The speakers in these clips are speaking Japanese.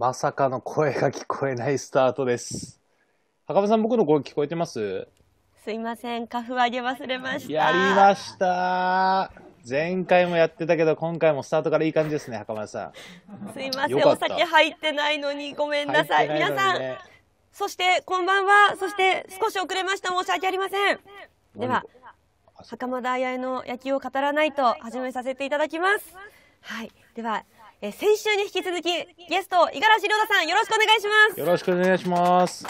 まさかの声が聞こえないスタートです。赤羽さん、僕の声聞こえてますすいません、カフ上げ忘れました。やりました前回もやってたけど、今回もスタートからいい感じですね、袴田さん。すいません、お酒入ってないのに、ごめんなさい、ね、皆さん。そして、こんばんは、そして、少し遅れました、申し訳ありません。では、袴田彩の野球を語らないと、始めさせていただきます。はい、では、え先週に引き続きゲスト五十嵐亮太さんよろしくお願いしますよろしくお願いします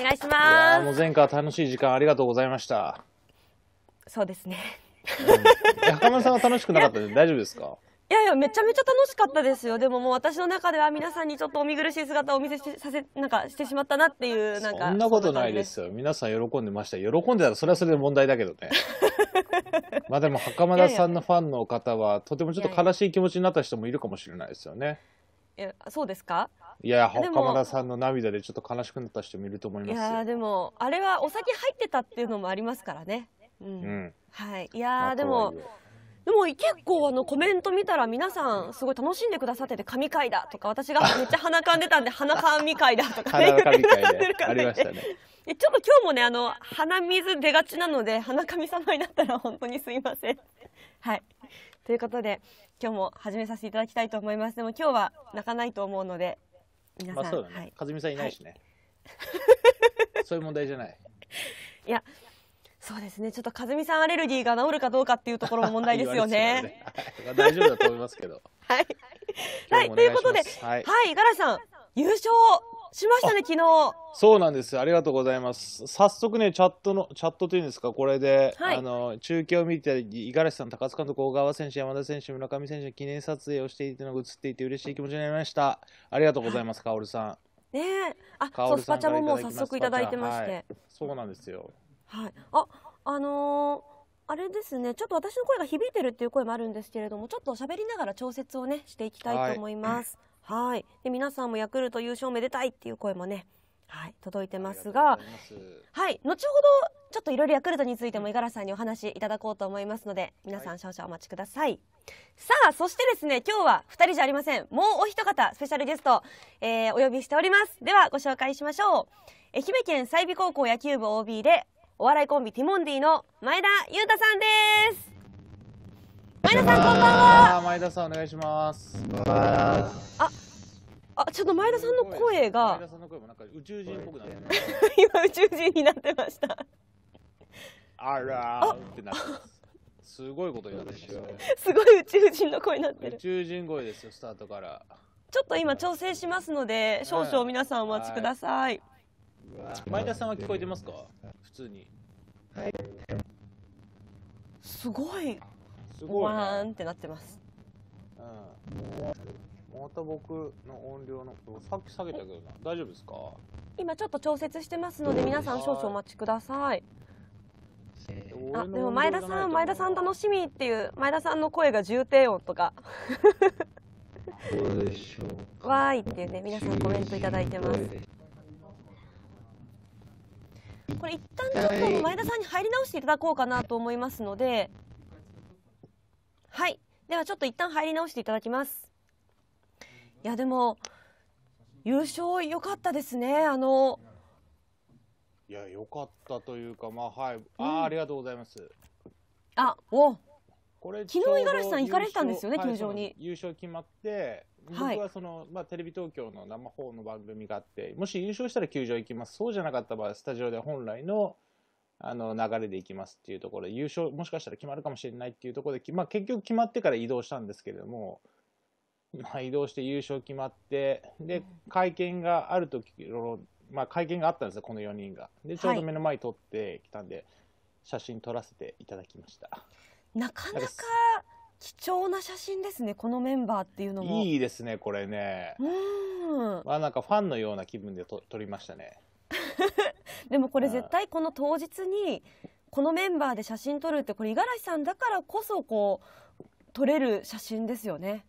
お願いしますもう前回楽しい時間ありがとうございましたそうですね、うん、さんは楽しくなかったんで大丈夫ですかやいや、めちゃめちゃ楽しかったですよ。でももう私の中では皆さんにちょっとお見苦しい姿をお見せさせ、なんかしてしまったなっていう、なんか。そんなことないですよ。皆さん喜んでました。喜んでたらそれはそれで問題だけどね。まあでも、袴田さんのファンの方は、とてもちょっと悲しい気持ちになった人もいるかもしれないですよね。いやそうですかいや袴田さんの涙でちょっと悲しくなった人もいると思いますいやでもあれはお酒入ってたっていうのもありますからねうん、うん、はいいや、まあ、でもでも結構あのコメント見たら皆さんすごい楽しんでくださってて神回だとか私がめっちゃ鼻かんでたんで鼻み回だとか言ってくださってる方いて、ちょっと今日もねあの鼻水出がちなので鼻み様になったら本当にすいませんはいということで今日も始めさせていただきたいと思いますでも今日は泣かないと思うので皆さん、まあそうだね、はい、かずみさんいないしね、はい、そういう問題じゃないいやそうですねちょっと和美さんアレルギーが治るかどうかっていうところも問題ですよね大丈夫だと思いますけどはい、はい、ということではい、はい、ガラさん優勝しましたね昨日そうなんですありがとうございます早速ねチャットのチャットというんですかこれで、はい、あの中継を見て五十嵐さん高津監督小川選手山田選手村上選手の記念撮影をしていてのが映っていて嬉しい気持ちになりましたありがとうございます、はカオルさんねあそうスパチャももう早速いただいてまして、そうなんですよはい、あ、あのー、あれですね、ちょっと私の声が響いてるっていう声もあるんですけれども、ちょっと喋りながら調節をね、していきたいと思います。はい、で、皆さんもヤクルト優勝めでたいっていう声もね、はい、届いてますが。がすはい、後ほど、ちょっといろいろヤクルトについても、五十嵐さんにお話しいただこうと思いますので、皆さん少々お待ちください。はい、さあ、そしてですね、今日は2人じゃありません。もうお一方、スペシャルゲスト、えー、お呼びしております。では、ご紹介しましょう。愛媛県済美高校野球部 OB でお笑いコンビティモンディの前田裕太さんです前田さんこんばんは前田さんお願いしますああちょっと前田さんの声が前田さんの声もなんか宇宙人っぽくなって、ね、今宇宙人になってましたあらあってなってますすごいことになってます、ごい宇宙人の声になってる宇宙人声ですよスタートからちょっと今調整しますので少々皆さんお待ちくださいはい前田さんは聞こえてますか普通にはいすごいすごい、ね、ーんってなってますうんまた僕の音量のさっき下げたけどな大丈夫ですか今ちょっと調節してますので皆さん少々お待ちくださいあでも前田さん前田さん楽しみっていう前田さんの声が重低音とかどうでしょうわーいっていうね皆さんコメントいただいてますこれ一旦ちょっと前田さんに入り直していただこうかなと思いますのではいではちょっと一旦入り直していただきますいやでも優勝良かったですねあのいや良かったというかまあはい、あありがとうございますあおこれ昨日五十嵐さん行かれてたんですよね球場に優勝決まって僕はその、はい、まあ、テレビ東京の生放送の番組があってもし優勝したら球場行きますそうじゃなかった場合スタジオで本来のあの流れで行きますっていうところで優勝もしかしたら決まるかもしれないっていうところで、まあ、結局決まってから移動したんですけれども、まあ、移動して優勝決まってで会見がある時の、まあ、会見があったんですよこの4人がでちょうど目の前に撮ってきたんで、はい、写真撮らせていただきました。なかなか貴重な写真ですねこのメンバーっていうのもいいですねこれねうんまあなんかファンのような気分でと撮りましたね でもこれ絶対この当日にこのメンバーで写真撮るってこれ五十嵐さんだからこそこう撮れる写真ですよね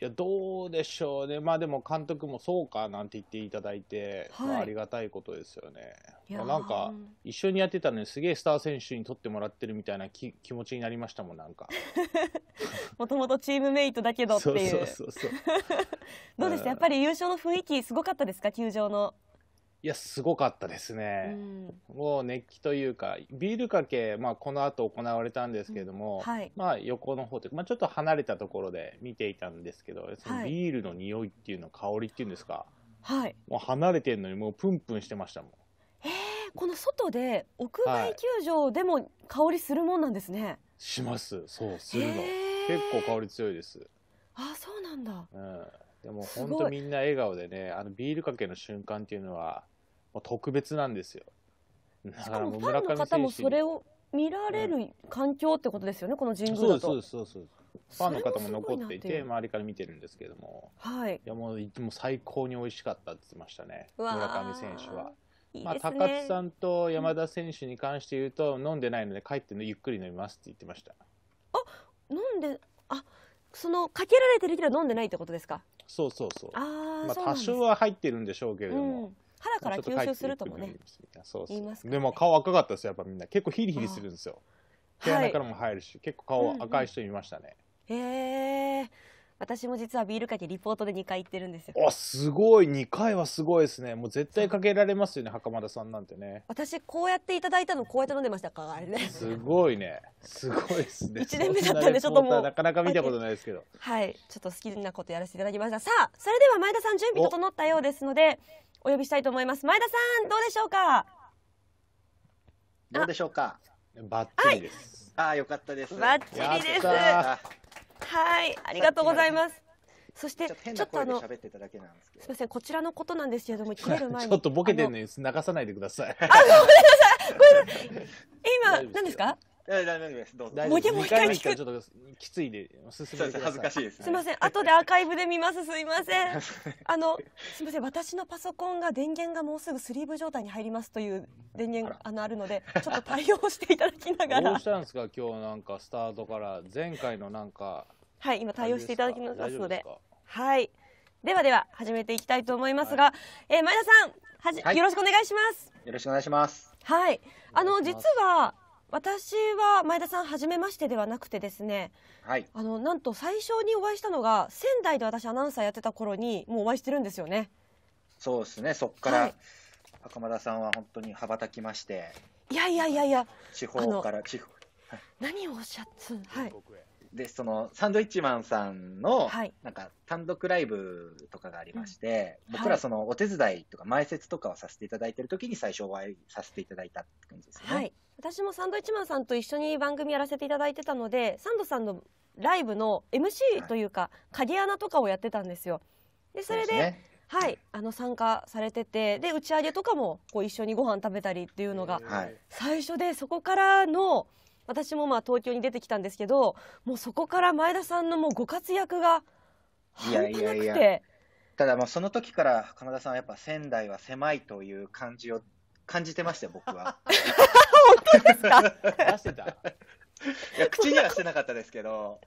いや、どうでしょうね。まあでも監督もそうかなんて言っていただいて、はいあ、りがたいことですよね。いやなんか、一緒にやってたのにすげえスター選手に取ってもらってるみたいなき気持ちになりましたもん、なんか。もともとチームメイトだけどってういそううそうそう。どうでしたやっぱり優勝の雰囲気すごかったですか球場のいや、すごかったですね。うん、もう熱気というか、ビールかけ、まあ、この後行われたんですけれども、うんはい、まあ、横の方というか、まあ、ちょっと離れたところで見ていたんですけど、そのビールの匂いっていうの、香りっていうんですか、はい、もう離れてるのに、もうプンプンしてましたもん。えー、この外で、屋外球場でも香りするもんなんですね。はい、します、そう、するの。えー、結構香り強いです。あ、そうなんだ。うんでも本当みんな笑顔でね、あのビールかけの瞬間っていうのは、特別なんですよ。しかもファンの方もそれを見られる環境ってことですよね、うん、この神宮だと。そうですそうですそうファンの方も残っていて周りから見てるんですけども、はい、いやもういつも最高に美味しかったって言ってましたね村上選手は。いいね、まあ、高津さんと山田選手に関して言うと、うん、飲んでないので帰ってのゆっくり飲みますって言ってましたあ飲んであそのかけられてるけど飲んでないってことですかそうそうそうあ、まあ、多少は入ってるんでしょうけれども、うん、腹から吸収するともねそうそう、ね、でも顔赤かったですやっぱみんな結構ヒリヒリするんですよ毛穴からも入るし、はい、結構顔赤い人いましたね、うん、へえ私も実はビールかけリポートで2回行ってるんですよあすごい2回はすごいですねもう絶対かけられますよね袴田さんなんてね私こうやっていただいたのこうやって飲んでましたかあれねすごいねすごいですね1年目だったんでちょっともうなかなか見たことないですけどはいちょっと好きなことやらせていただきましたさあそれでは前田さん準備整ったようですのでお呼びしたいと思います前田さんどうでしょうかどうでしょうかバッチリです、はい、あよかったですバッチリですはい、ありがとうございます。そしてちょっとあのすみませんこちらのことなんですけれども 切れる前にちょっとボケてるのに流さないでください。あごめんなさい。これ 今何ですか？大丈夫です。どうぞ。もう一回聞く。ちょっときついで進めて恥ずかしいです、ね、すみません。後でアーカイブで見ます。すみません。あのすみません。私のパソコンが電源がもうすぐスリーブ状態に入りますという電源があのあるので、ちょっと対応していただきながら。どうしたんですか今日なんかスタートから前回のなんか。はい今対応していただきますので。はい。ではでは始めていきたいと思いますが、はい、えー、前田さんはじ、はい、よろしくお願いします。よろしくお願いします。はい。あの実は。私は前田さん初めましてではなくてですね、はい、あのなんと最初にお会いしたのが仙台で私アナウンサーやってた頃にもうお会いしてるんですよねそうですねそっから、袴田さんは本当に羽ばたきましていやいやいやいや地方から地方何をおっしゃってはいで、そのサンドイッチマンさんの、なんか単独ライブとかがありまして、僕らそのお手伝いとか前説とかをさせていただいてる時に最初お会いさせていただいたって感じですね。はい、私もサンドイッチマンさんと一緒に番組やらせていただいてたのでサンドさんのライブの MC というか鍵穴とかをやってたんですよ。でそれでそねはい、あの参加されててで打ち上げとかもこう一緒にご飯食べたりっていうのが最初でそこからの私もまあ東京に出てきたんですけどもうそこから前田さんのもうご活躍が半端なくて。いやいやいやただもうその時から鎌田さんはやっぱ仙台は狭いという感じを感じてましたよ僕は 本当ですか出してたいや口にはしてなかったですけど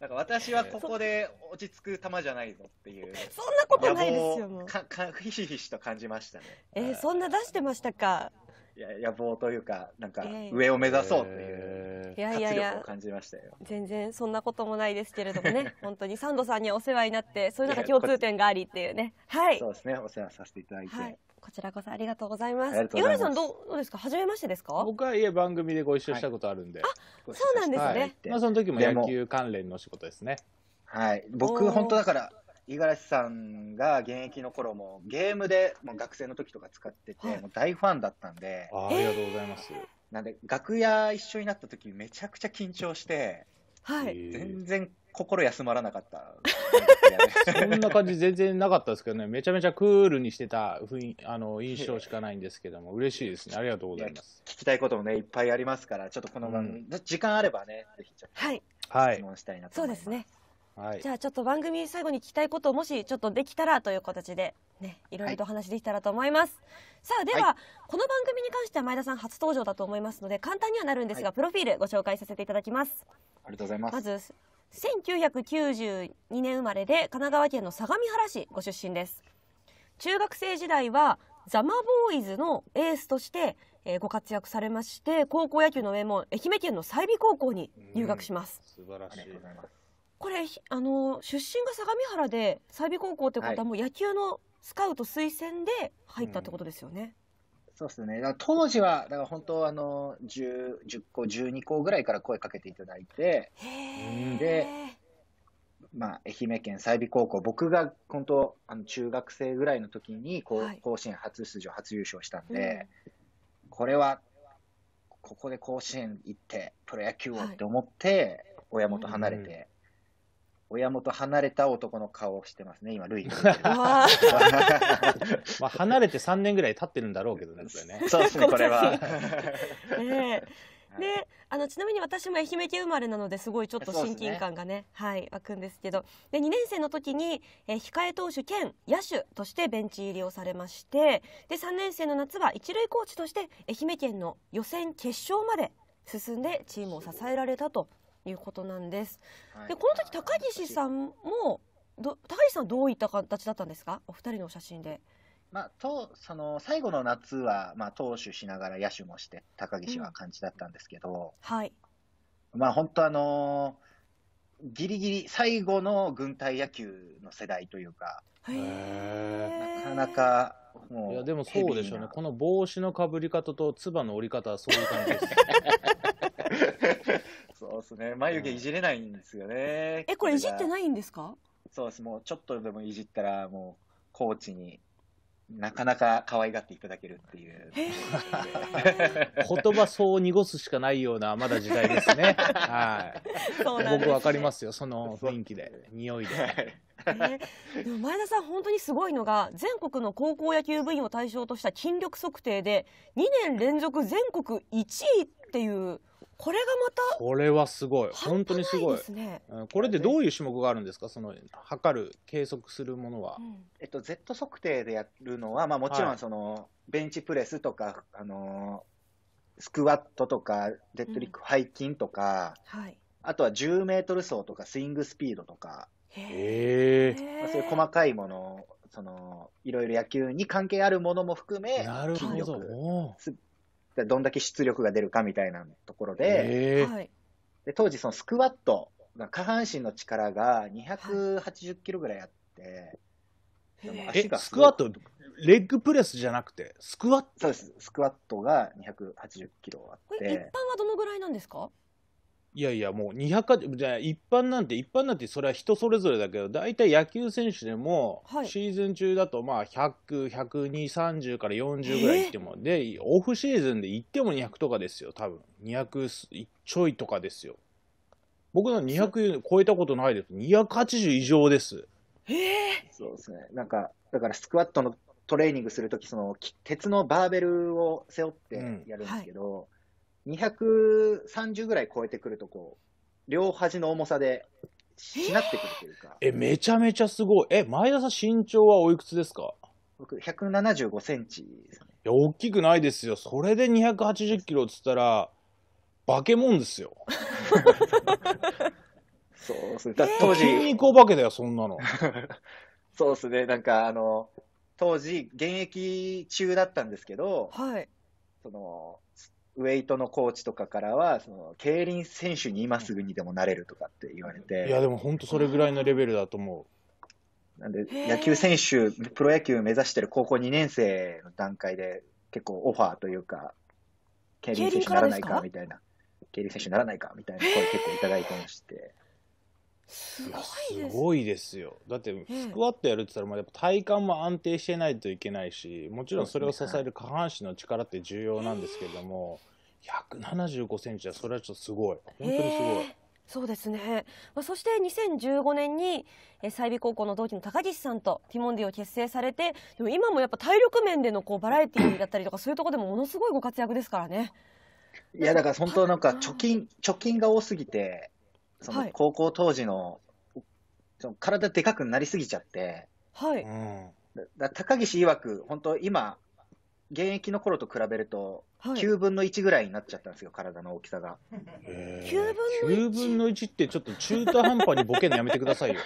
なんか私はここで落ち着く球じゃないぞっていうそんなことないですよもうかかひしひしと感じましたねえー、そんな出してましたか野望というか、なんか上を目指そうという活力を感じましたよ。いやいやいや全然そんなこともないですけれどもね、本当にサンドさんにお世話になって、そういうなんか共通点がありっていうね。はい。そうですね、お世話させていただいて。はいこちらこそありがとうございます。井上さんどうですか、初めましてですか。僕はいえ番組でご一緒したことあるんで。はい、あ、そうなんですね。はい、まあその時も野球関連の仕事ですね。はい、僕本当だから五十嵐さんが現役の頃もゲームでもう学生の時とか使ってて、はいもう大ファンだったんであありがとうございます。なんで楽屋一緒になった時めちゃくちゃ緊張してはい。全然心休まらなかった、そんな感じ全然なかったですけどね、めちゃめちゃクールにしてた雰囲あの印象しかないんですけども、嬉しいですね。ありがとうございます。聞きたいこともねいっぱいありますからちょっとこの番組、時間あればねぜひちょっはい。と質問したいなとそう思いでますすね。はい、じゃあちょっと番組最後に聞きたいことをもしちょっとできたらという形でねいろいろとお話できたらと思います、はい、さあでは、はい、この番組に関しては前田さん初登場だと思いますので簡単にはなるんですが、プロフィールご紹介させていただきますありがとうございますまず1992年生まれで神奈川県の相模原市ご出身です中学生時代はザマボーイズのエースとしてご活躍されまして高校野球の名門愛媛県の済美高校に入学します、うん、素晴らしいこれあの出身が相模原で済美高校ってことはもう野球のスカウト推薦で入ったってことですよね。はいうんそうですね。当時は、だから本当、あの、十十10個、12個ぐらいから声かけていただいて、で、まあ、愛媛県済美高校、僕が本当、あの中学生ぐらいの時に、甲,、はい、甲子園初出場、初優勝したんで、うん、これは、ここで甲子園行って、プロ野球をって思って、はい、親元離れて、親元離れた男の顔をしてますね、今、ルイ。まあ、離れて3年ぐらい経ってるんだろうけどね、そうですね、これは。ねあのちなみに私も愛媛県生まれなのですごいちょっと親近感がね、ね、はい湧くんですけどで2年生の時に、え控え投手兼野手としてベンチ入りをされましてで3年生の夏は一塁コーチとして愛媛県の予選決勝まで進んでチームを支えられたということなんです。でこの時高岸さんもど高岸さんどういった形だったんですかお二人の写真で。まあ、とその最後の夏は、まあ、投手しながら野手もして高岸は感じだったんですけど、うん、はいまあ、本当あのー、ギリギリ最後の軍隊野球の世代というか、なかなかもういやでもそうでしょうね、この帽子のかぶり方とつばの折り方はそういう感じです。ですね。眉毛いじれないんですよね。え、これいじってないんですかそうです。もうちょっとでもいじったら、もう、コーチになかなか可愛がっていただけるっていう。言葉そう濁すしかないような、まだ時代ですね。はい。僕わかりますよ、その雰囲気で、匂いで。ね、でも前田さん、本当にすごいのが全国の高校野球部員を対象とした筋力測定で2年連続全国1位っていうこれがまたこれはすごい本当にすごい、ね、これでどういう種目があるんですかその測る計測するものは、うん、えっと、Z 測定でやるのは、まあ、もちろんその、はい、ベンチプレスとか、あのスクワットとかデッドリック、背筋とか、うんはい、あとは10メートル走とかスイングスピードとかへえ、まあ、そういう細かいものそのいろいろ野球に関係あるものも含めなるほどどんだけ出力が出るかみたいなところで、で当時、そのスクワットが、下半身の力が280キロぐらいあって、でも足がスクワット、レッグプレスじゃなくて、スクワットそうです、スクワットが280キロあって。一般はどのぐらいなんですかいやいや、もう200か、じゃ一般なんて、一般なんてそれは人それぞれだけど、大体野球選手でも、シーズン中だとまあ100、102、30から40ぐらいいっても、で、オフシーズンで行っても200とかですよ、多分。200すちょいとかですよ。僕の200超えたことないです。280以上です。そうですね。なんか、だからスクワットのトレーニングするとき、そのき鉄のバーベルを背負ってやるんですけど、230ぐらい超えてくると、こう、両端の重さで、しなってくるというか。え、めちゃめちゃすごい。え、前田さん身長はおいくつですか僕、175センチですね。いや、大きくないですよ。それで280キロっつったら、化け物ですよ。そうですね。当時。筋肉お化けだよ、そんなの。そうですね。なんか、あの、当時、現役中だったんですけど、はい。その、ウェイトのコーチとかからは、その競輪選手に今すぐにでもなれるとかって言われて、いや、でも本当、それぐらいのレベルだと思う。なんで、野球選手、プロ野球目指してる高校2年生の段階で、結構オファーというか、競輪選手にならないかみたいな、競輪選手にならないかみたいな声結構いただいてまして。すごいですすいですよだってスクワットやるって言ったらまあっ体幹も安定してないといけないしもちろんそれを支える下半身の力って重要なんですけれども、175センチはそれはちょっとすごい本当にすごい。そうですね、そして2015年に済美高校の同期の高岸さんとティモンディを結成されてでも今もやっぱ体力面でのこうバラエティーだったりとかそういうところでもものすごいご活躍ですからね。いやだから本当なんか貯金貯金が多すぎてその高校当時の、その体でかくなりすぎちゃって、はい。ん。だ高岸曰く、本当今、現役の頃と比べると、はい。9分の1ぐらいになっちゃったんですよ、体の大きさが。9分の9分1。の1ってちょっと中途半端にボケのやめてくださいよ。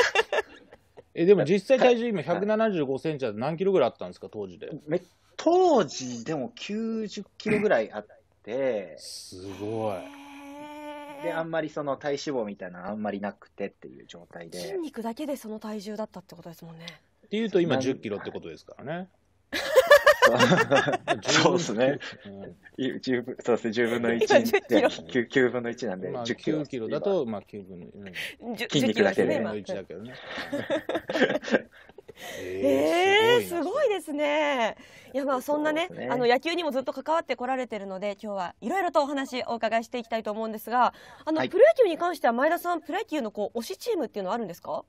え、でも実際体重今175センチ何キロぐらいあったんですか、当時で。め当時でも90キロぐらいあって、すごい。で、あんまりその体脂肪みたいなあんまりなくてっていう状態で。筋肉だけでその体重だったってことですもんね。っていうと今10キロってことですからね。そうですね。うん、十分、そうですね。十分の一。九九分の一なんで、十キロ。キロだと、まあ、九分の。うん、筋肉だけで。ね。えー、すごいですね。いやまあそんなね、ね、あの野球にもずっと関わってこられてるので今日はいろいろとお話をお伺いしていきたいと思うんですがあの、はい、プロ野球に関しては前田さんプロ野球のこう推しチームっていうのはあるんですか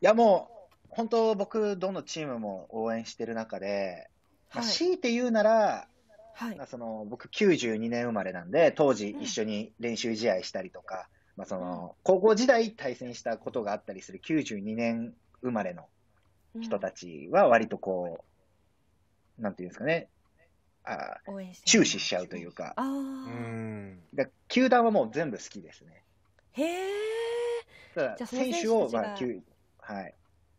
いやもう本当僕どのチームも応援してる中で、はい、まあ、強いて言うなら、はい、まあ、その僕92年生まれなんで当時一緒に練習試合したりとか、うん、まあ、その高校時代対戦したことがあったりする92年生まれの人たちは割とこう、うん、なんていうんですかね、あ注視しちゃうというか、あだ球団はもう全部好きですね。へえ。じゃ選手を、まあ、球はい。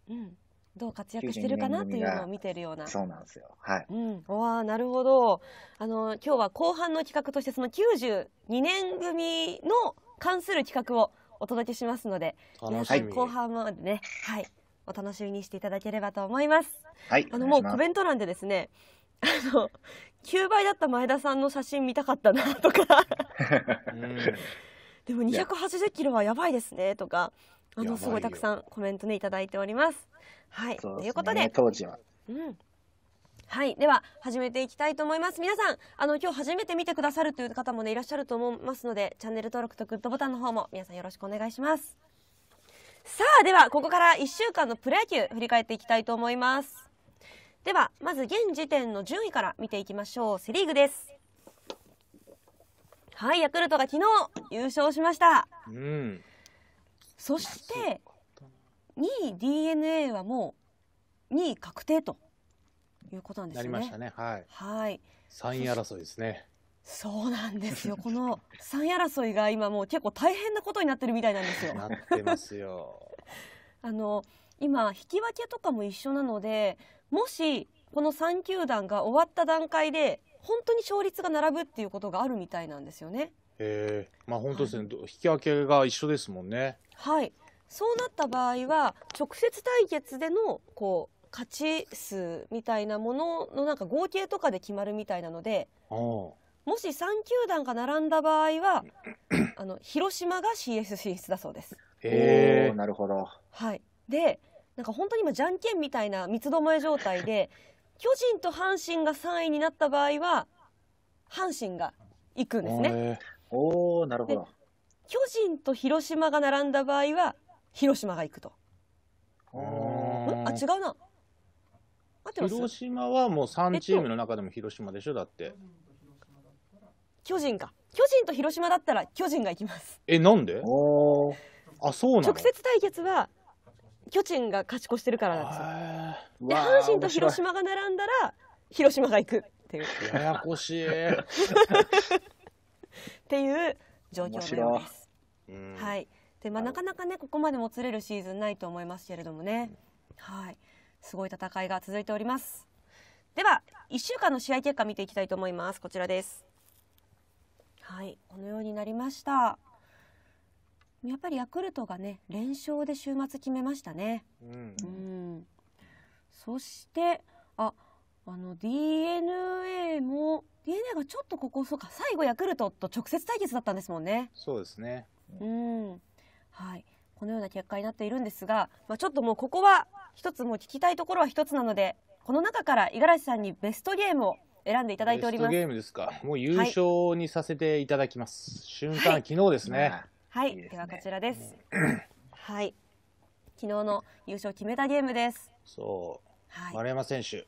うん。どう活躍してるかなっていうのを見てるような。そうなんですよ。はい。うん。わあ、なるほど。あの今日は後半の企画としてその92年組の関する企画をお届けしますので、皆さん後半までね、はいお楽しみにしていただければと思います。はい、あのもうコメント欄でですね、あの9倍だった前田さんの写真見たかったなとか でも280キロはやばいですねとか、あのすごいたくさんコメントねいただいております。はい、ね、ということで当時は。うんはい、では始めていきたいと思います。皆さん、あの今日初めて見てくださるという方もねいらっしゃると思いますので、チャンネル登録とグッドボタンの方も皆さんよろしくお願いします。さあではここから1週間のプロ野球振り返っていきたいと思いますではまず現時点の順位から見ていきましょうセ・リーグですはいヤクルトが昨日優勝しました、うん、そして2位 d n a はもう2位確定ということなんですなりましたね。はい。はい3位争いですね。そうなんですよ。この三争いが今もう結構大変なことになってるみたいなんですよ。なってますよ。あの今引き分けとかも一緒なので、もしこの三球団が終わった段階で本当に勝率が並ぶっていうことがあるみたいなんですよね。ええまあ本当ですね、はい、引き分けが一緒ですもんね。はい。そうなった場合は直接対決でのこう勝ち数みたいなもののなんか合計とかで決まるみたいなので。ああ。もし3球団が並んだ場合は あの広島が CS 進出だそうです。へえなるほど。はい、でなんか本当に今じゃんけんみたいな三つどもえ状態で 巨人と阪神が3位になった場合は阪神が行くんですね。へーおおなるほど。巨人と広島が並んだ場合は広島が行くと。あ違うな。広島はもう3チームの中でも広島でしょだって。巨人か巨人と広島だったら巨人が行きますえなんであそうなの直接対決は巨人が勝ち越してるからなんですよで阪神と広島が並んだら広島が行くっていうややこしいっていう状況のようです、はいでまあ、なかなかねここまでもつれるシーズンないと思いますけれどもね、はいすごい戦いが続いておりますでは1週間の試合結果見ていきたいと思いますこちらですはいこのようになりましたやっぱりヤクルトがね連勝で週末決めましたね、うん、うん、そしてああの DNA も DNA がちょっとここそうか最後ヤクルトと直接対決だったんですもんねそうですねうんはいこのような結果になっているんですが、まあ、ちょっともうここは一つもう聞きたいところは一つなのでこの中から五十嵐さんにベストゲームを選んでいただいております。ゲームですか。もう優勝にさせていただきます。瞬間、昨日ですね。はい、ではこちらです。はい。昨日の優勝決めたゲームです。そう。はい、丸山選手。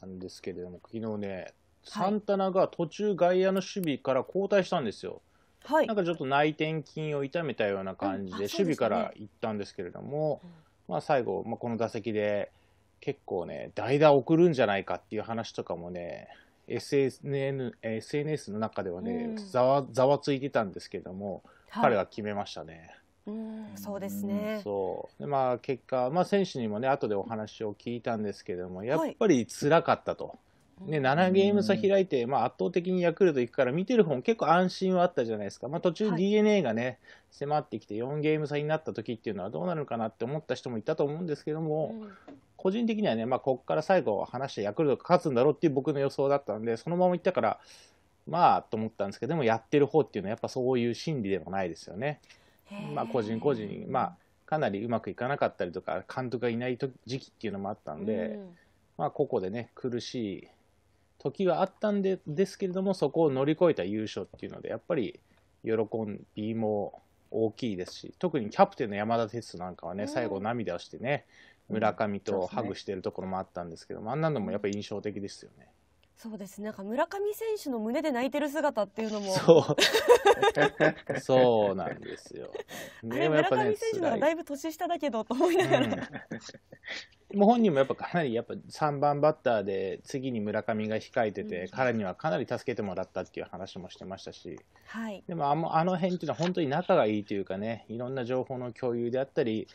なんですけれども、昨日ね、サンタナが途中外野の守備から交代したんですよ。はい、なんかちょっと内転筋を痛めたような感じで守備から行ったんですけれども、まあ、最後、まあ、この打席で結構ね、代打送るんじゃないかっていう話とかもね、SN SNS の中ではね、ざわざわついてたんですけども、はい彼は決めましたね。うん、そうですね。そうでまあ、結果、まあ、選手にもね後でお話を聞いたんですけどもやっぱり辛かったと、ね、7ゲーム差開いて、まあ、圧倒的にヤクルト行くから見てる方も結構安心はあったじゃないですか、まあ、途中 d n a がね、はい、迫ってきて4ゲーム差になった時っていうのはどうなるかなって思った人もいたと思うんですけども、うん、個人的にはね、まあ、ここから最後話してヤクルトが勝つんだろうっていう僕の予想だったんでそのままいったからまあと思ったんですけどでもやってる方っていうのはやっぱそういう心理でもないですよね。まあ、個人個人、まあ、かなりうまくいかなかったりとか監督がいない時期っていうのもあったんで、うん、まあ、ここでね苦しい時はあったんでですけれども、そこを乗り越えた優勝っていうので、やっぱり喜びも大きいですし、特にキャプテンの山田哲人なんかはね、最後涙をしてね、村上とハグしてるところもあったんですけども、あんなのもやっぱり印象的ですよね。そうですねなんか村上選手の胸で泣いてる姿っていうのもそう そうなんですよ、ね、村上選手ならだいぶ年下だけどと思いながら、うん、もう本人もやっぱかなりやっぱ3番バッターで次に村上が控えてて、うん、彼にはかなり助けてもらったっていう話もしてましたし、はい、でもあのあの辺っていうのは本当に仲がいいというかねいろんな情報の共有であったり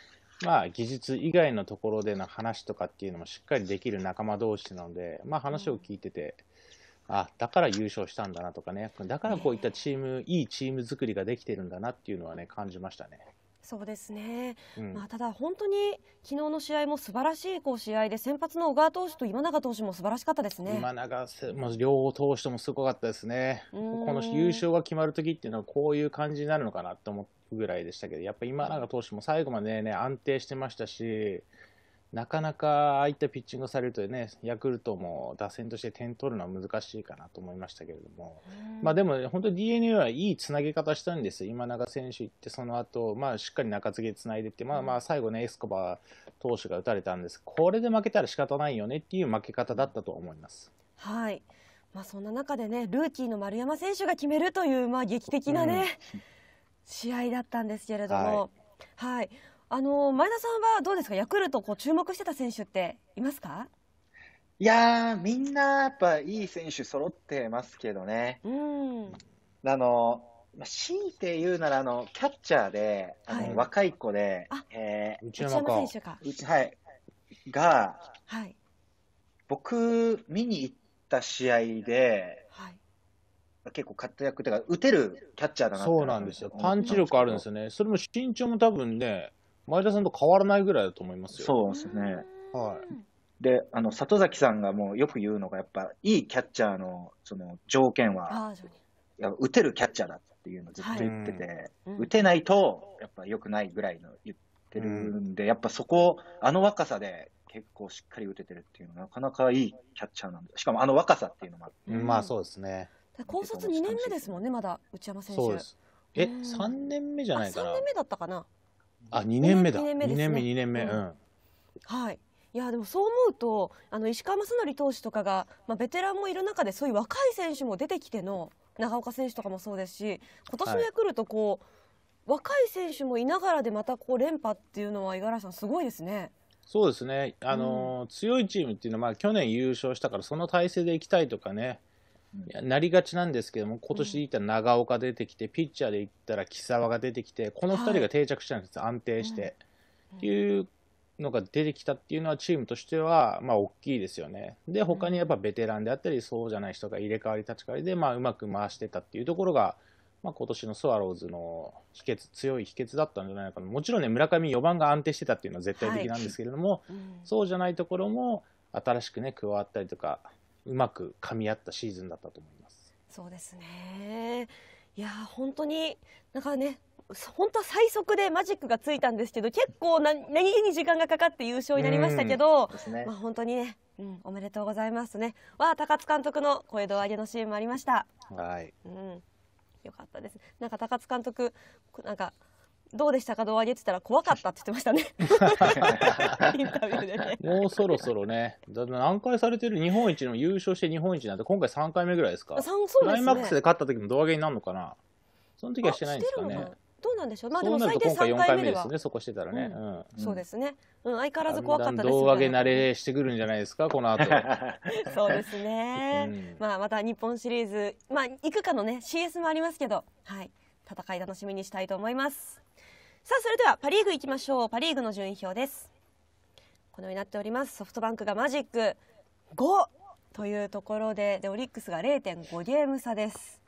まあ、技術以外のところでの話とかっていうのもしっかりできる仲間同士なので、まあ、話を聞いてて、あだから優勝したんだなとかね、だからこういったチーム、いいチーム作りができてるんだなっていうのはね、感じましたね。そうですね、うん、まあ、ただ、本当に昨日の試合も素晴らしいこう試合で先発の小川投手と今永投手も素晴らしかったですね今永もう両投手ともすごかったですね、この優勝が決まるときっていうのはこういう感じになるのかなと思って。ぐらいでしたけど、やっぱ今永投手も最後までね、安定してましたし、なかなかああいったピッチングされるとね、ヤクルトも打線として点取るのは難しいかなと思いましたけれども、まあでも本当に DNA はいいつなげ方したんです今永選手行って、その後、まあしっかり中継ぎつないでって、まあまあ最後ね、エスコバー投手が打たれたんですこれで負けたら仕方ないよねっていう負け方だったと思います。はい。まあそんな中でね、ルーキーの丸山選手が決めるという、まあ劇的なね、うん試合だったんですけれども、はい、はい、あの前田さんはどうですか、ヤクルトこう注目してた選手っていますか？いやみんなやっぱいい選手揃ってますけどね。うん。あの強いて言うならあのキャッチャーで、あの、若い子で、あえー、内山選手か。はいが、はい、僕見に行った試合で。結構活躍っていうか、打てるキャッチャーだなそうなんですよ、パンチ力あるんですよね、それも身長も多分ね、前田さんと変わらないぐらいだと思いますよ。そうですね、はい、であの里崎さんがもうよく言うのが、やっぱいいキャッチャーのその条件は、や打てるキャッチャーだっていうのずっと言ってて、はい、打てないとやっぱよくないぐらいの言ってるんで、やっぱそこ、あの若さで結構しっかり打ててるっていうのは、なかなかいいキャッチャーなんで、しかもあの若さっていうのもあって。まあそうですね高卒2年目ですもんね、まだ内山選手。そうですえ、3年目じゃないかな。3年目だったかな。あ、2年目だ。2年目、ね、2年目、2年目。うん、はい。いやでもそう思うとあの石川雅規投手とかが、まあ、ベテランもいる中でそういう若い選手も出てきての長岡選手とかもそうですし今年のヤクルトこう、はい、若い選手もいながらでまたこう連覇っていうのは五十嵐さんすごいですね。そうですね、あのーうん、強いチームっていうのは、まあ、去年優勝したからその体制でいきたいとかね、なりがちなんですけども、今年でいったら長岡出てきて、ピッチャーでいったら木澤が出てきて、この2人が定着したんです、安定して。っていうのが出てきたっていうのは、チームとしては、まあ、大きいですよね。で、他にやっぱベテランであったり、そうじゃない人が入れ替わり立ち替わりで、まあ、うまく回してたっていうところが、まあ、今年のスワローズの秘訣強い秘訣だったんじゃないかなもちろんね村上4番が安定してたっていうのは絶対的なんですけれども、はいうん、そうじゃないところも新しくね加わったりとかうまく噛み合ったシーズンだったと思います。そうですねいや本当になんかね本当は最速でマジックがついたんですけど結構な何気に時間がかかって優勝になりましたけど、ね、まあ、本当にね、うん、おめでとうございますねは高津監督の声胴上げのシーンもありました。はい、うんよかったですなんか高津監督なんかどうでしたか胴上げって言ったら怖かったって言ってましたねインタビューでねもうそろそろねだ何回されてる日本一の優勝して日本一なんて今回3回目ぐらいですかそうですねクライマックスで勝った時も胴上げになるのかなその時はしてないんですかねどうなんでしょう。まあでも最低三回目ですね。そこしてたらね。そうですね。うん、相変わらず怖かったですね。胴上げ慣れしてくるんじゃないですか。この後。そうですね。うん、まあまた日本シリーズ、まあいくかのね CS もありますけど、はい、戦い楽しみにしたいと思います。さあそれではパ・リーグいきましょうパ・リーグの順位表ですこのようになっておりますソフトバンクがマジック5というところででオリックスが0.5ゲーム差です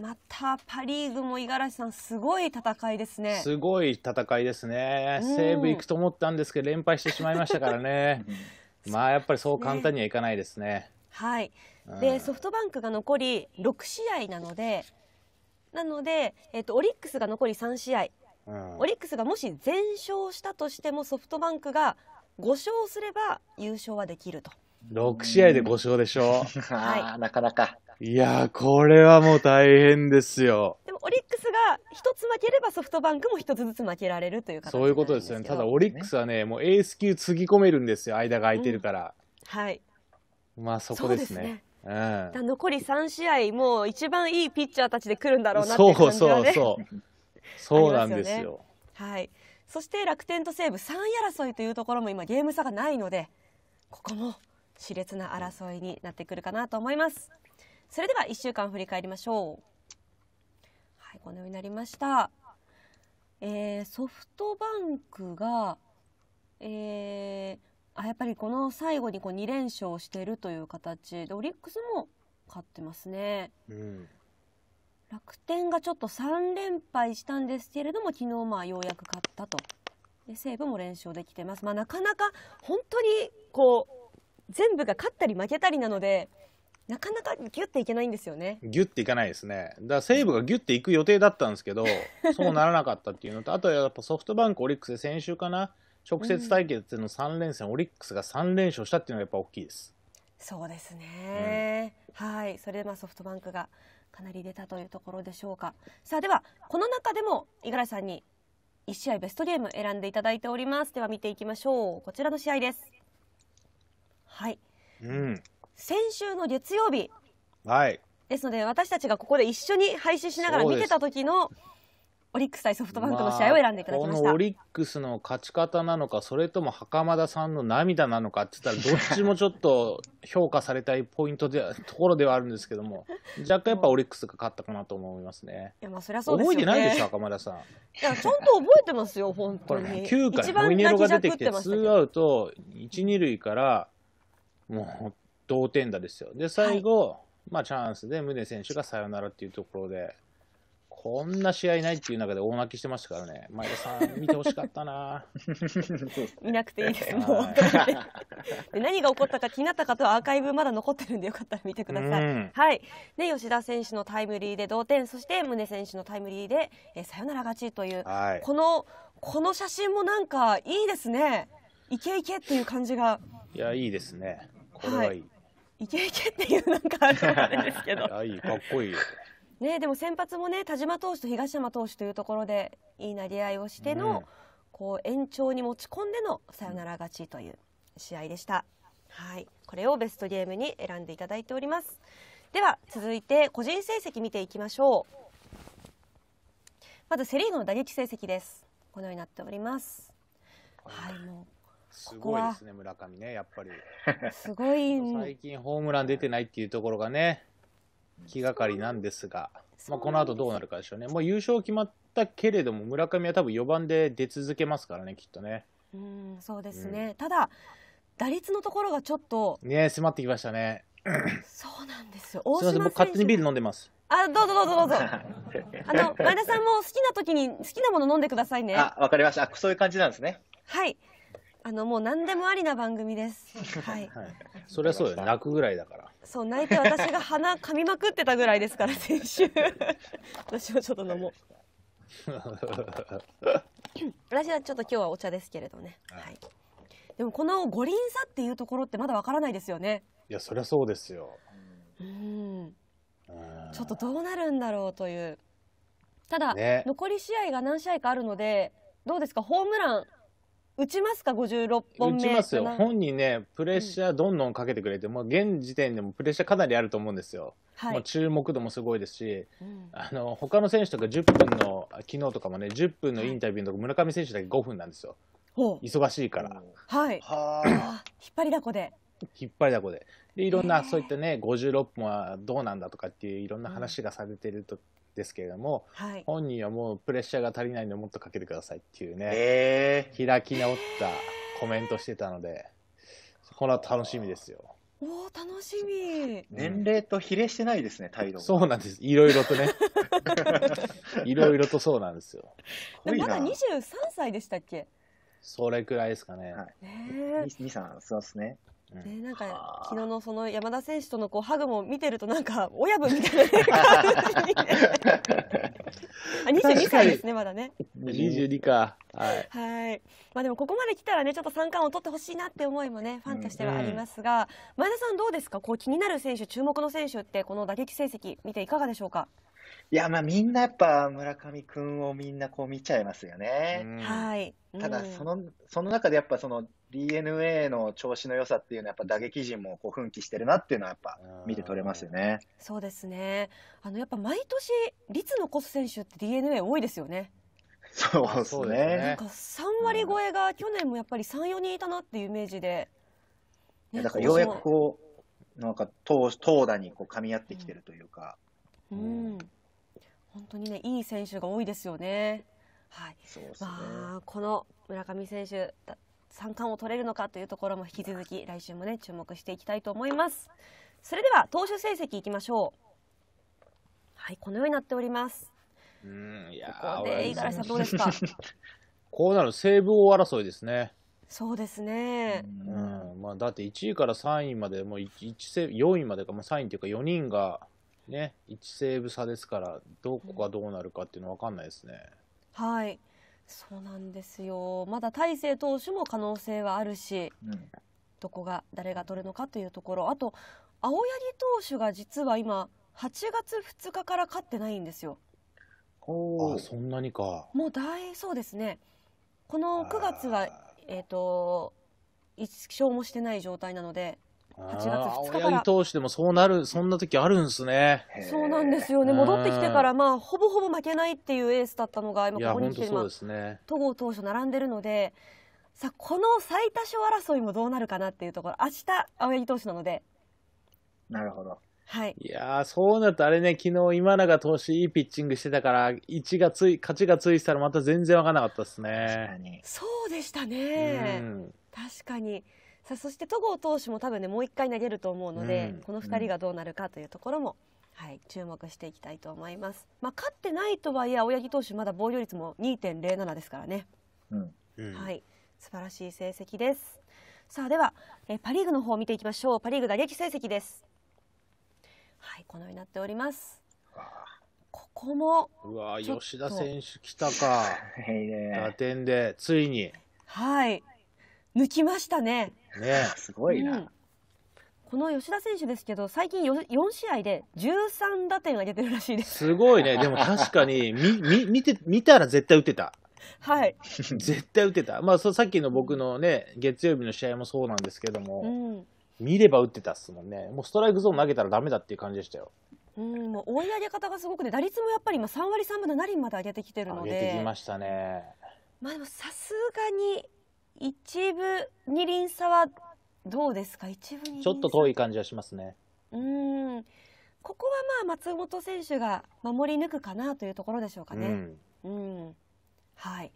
またパ・リーグも五十嵐さん、すごい戦いですね。すごい戦いですね、うん、西武行くと思ったんですけど、連敗してしまいましたからね、まあやっぱりそう簡単にはいかないですね。ねはい、でソフトバンクが残り6試合なので、なので、えっと、とオリックスが残り3試合、うん、オリックスがもし全勝したとしてもソフトバンクが5勝すれば優勝はできると。6試合で5勝でしょう。はい、なかなか。いやこれはもう大変ですよ。でもオリックスが1つ負ければソフトバンクも1つずつ負けられるという形そういうことですよね。ただオリックスはね、もうエース級つぎ込めるんですよ。間が空いてるから。うん、はい。まあそこですね。うん、残り3試合、もう一番いいピッチャーたちで来るんだろうなってい感じね、そうそうそうそうなんですよ。はい。そして楽天と西武3位争いというところも今ゲーム差がないのでここも熾烈な争いになってくるかなと思いますそれでは1週間振り返りましょうはいこのようになりました、えー、ソフトバンクが、えー、あやっぱりこの最後にこう2連勝しているという形でオリックスも勝ってますね、うん楽天がちょっと3連敗したんですけれども昨日まあようやく勝ったとで西武も連勝できてます、まあ、なかなか本当にこう全部が勝ったり負けたりなのでなかなかギュッていけないんですよねギュッていかないですねだから西武がギュッていく予定だったんですけど そうならなかったっていうのとあとはやっぱソフトバンクオリックスで先週かな直接対決の3連戦、うん、オリックスが3連勝したっていうのがやっぱ大きいですそうですね、うん、はいそれでまあソフトバンクがかなり出たというところでしょうかさあではこの中でも五十嵐さんに1試合ベストゲーム選んでいただいておりますでは見ていきましょうこちらの試合ですはい、うん、先週の月曜日はいですので私たちがここで一緒に配信しながら見てた時のオリックス対ソフトバンクの試合を選んでいただきました、まあ、オリックスの勝ち方なのかそれとも袴田さんの涙なのかって言ったらどっちもちょっと評価されたいポイントでところではあるんですけども 若干やっぱオリックスが勝ったかなと思いますねいやまあそりゃそうですよ、ね、覚えてないでしょ袴田さんいやちゃんと覚えてますよ本当にこ回モイネロが出てきてツアウト一二塁からもう同点打ですよで最後、はい、まあチャンスで宗選手がさよならっていうところでこんな試合ないっていう中で大泣きしてましたからね、前田さん、見てほしかったな、見なくていいです、もうで。何が起こったか気になった方はアーカイブまだ残ってるんで、よかったら見てください。はいね、吉田選手のタイムリーで同点、そして宗選手のタイムリーで、えサヨナラ勝ちという、はい、このこの写真もなんかいいですね、いけいけっていう感じが。いや、いいですね、これはいい。はいけいけっていうなんかあるんですけど いいかっこいいね、でも先発もね田島投手と東山投手というところでいいなり合いをしての、うこう延長に持ち込んでのサヨナラ勝ちという試合でした。はい、これをベストゲームに選んでいただいております。では続いて個人成績見ていきましょう。まずセリーグの打撃成績です。このようになっております。はい、もうすごいですね、村上ね、やっぱり。すごい。最近ホームラン出てないっていうところがね。気がかりなんですが、まあ、この後どうなるかでしょうね、もう優勝決まったけれども、村上は多分4番で出続けますからね、きっとね。うんそうですね、うん、ただ、打率のところがちょっと。ね迫ってきましたね。そうなんですよ。すみません、僕勝手にビール飲んでます。あ、どうぞどうぞどうぞ。あの前田さんも好きな時に好きなもの飲んでくださいね。あ、わかりました。そういう感じなんですね。はい。あのもう何でもありな番組です。はい。はい、それはそうよ、泣くぐらいだから。そう泣いて私が鼻噛みまくってたぐらいですから先週。私はちょっと飲もう。私はちょっと今日はお茶ですけれどね。はい。でもこの五輪差っていうところってまだわからないですよね。いやそりゃそうですよ。うん。ちょっとどうなるんだろうという。ただ、ね、残り試合が何試合かあるのでどうですかホームラン打ちますか56本打ちますよ本人ねプレッシャーどんどんかけてくれて、もう現時点でもプレッシャーかなりあると思うんですよ、はいもう注目度もすごいですし、うんあの他の選手とか10分の昨日とかもね10分のインタビューのとこ村上選手だけ5分なんですよほう忙しいから、はいはあ引っ張りだこで引っ張りだこででいろんな、そういったね56本はどうなんだとかっていういろんな話がされてるとですけれども、はい、本人はもうプレッシャーが足りないのでもっとかけてくださいっていうね、えー、開き直ったコメントしてたのでこの楽しみですよ。おお楽しみ年齢と比例してないですね、態度そうなんですいろいろとね いろいろとそうなんですよまだ23歳でしたっけそれくらいですかね、はい、23そうですねね、なんか昨日のその山田選手とのこうハグも見てるとなんか 親分みたいな感じ に、あ22歳ですねまだね22かはい、はい、まあでもここまで来たらねちょっと三冠を取ってほしいなって思いもねファンとしてはありますが、うん、前田さんどうですかこう気になる選手注目の選手ってこの打撃成績見ていかがでしょうかいや、まあ、みんなやっぱ村上君をみんなこう見ちゃいますよね。はい。ただ、その、その中でやっぱその DNA の調子の良さっていうのはやっぱ打撃陣もこう奮起してるなっていうのはやっぱ見て取れますよね。そうですね。あの、やっぱ毎年、率残す選手って DNA 多いですよね。そうですね。なんかね。3割超えが去年もやっぱり3、4人いたなっていうイメージで、ね、だからようやくこう、なんか投、投打にこう噛み合ってきてるというか、ううん。本当にね、いい選手が多いですよね。はい。ね、まあ、この村上選手、三冠を取れるのかというところも引き続き、来週もね、注目していきたいと思います。それでは、投手成績いきましょう。はい、このようになっております。うん、いやここで、五十嵐さんどうですか こうなる西武王争いですね。そうですね、うんまあ、だって1位から3位までもう1 4位までか、まあ、3位っていうか4人がね、1セーブ差ですから、どこがどうなるかっていうのは分かんないですね。うん、はいそうなんですよまだ大勢投手も可能性はあるし、うん、どこが誰が取るのかというところあと青柳投手が実は今8月2日から勝ってないんですよ。おあそんなにかもう大そうですねこの9月はえっ、ー、と1勝もしてない状態なので8月2日から。親もそうなる、そんな時あるんですね。そうなんですよね。戻ってきてから、まあ、ほぼほぼ負けないっていうエースだったのが、今ここに来てすね、戸郷投手並んでるので、さあ、この最多勝争いもどうなるかなっていうところ、明日、青柳投手なので。なるほど。はい、いやそうなるとあれね、昨日今永投手、いいピッチングしてたから、1がつい勝ちがついてたら、また全然分からなかったですね。そうでしたね、うん、確かにさあそして戸郷投手も多分ねもう一回投げると思うので、うん、この二人がどうなるかというところも、うん、はい、注目していきたいと思います、まあ、勝ってないとはいえ青柳投手まだ防御率も2.07ですからね、うんはい、素晴らしい成績ですさあではえパ・リーグの方を見ていきましょうパ・リーグ打撃成績ですはいこのようになっておりますここもうわ吉田選手来たか 打点でついにはい抜きましたねね すごいな、うん、この吉田選手ですけど、最近 4, 4試合で13打点上げてるらしいです。すごいね。でも確かに、み、み、見て、見たら絶対打てた。はい。絶対打てた。まあ、そさっきの僕のね、月曜日の試合もそうなんですけども、うん、見れば打ってたっすもんね。もうストライクゾーン投げたらダメだっていう感じでしたよ。うん、もう追い上げ方がすごくて、打率もやっぱり今3割3分7厘まで上げてきてるので。上げてきましたね。まあでもさすがに一部二輪差はどうですか一部二輪差ちょっと遠い感じはしますね。うんここはまあ松本選手が守り抜くかなというところでしょうかね。うん、うん、はい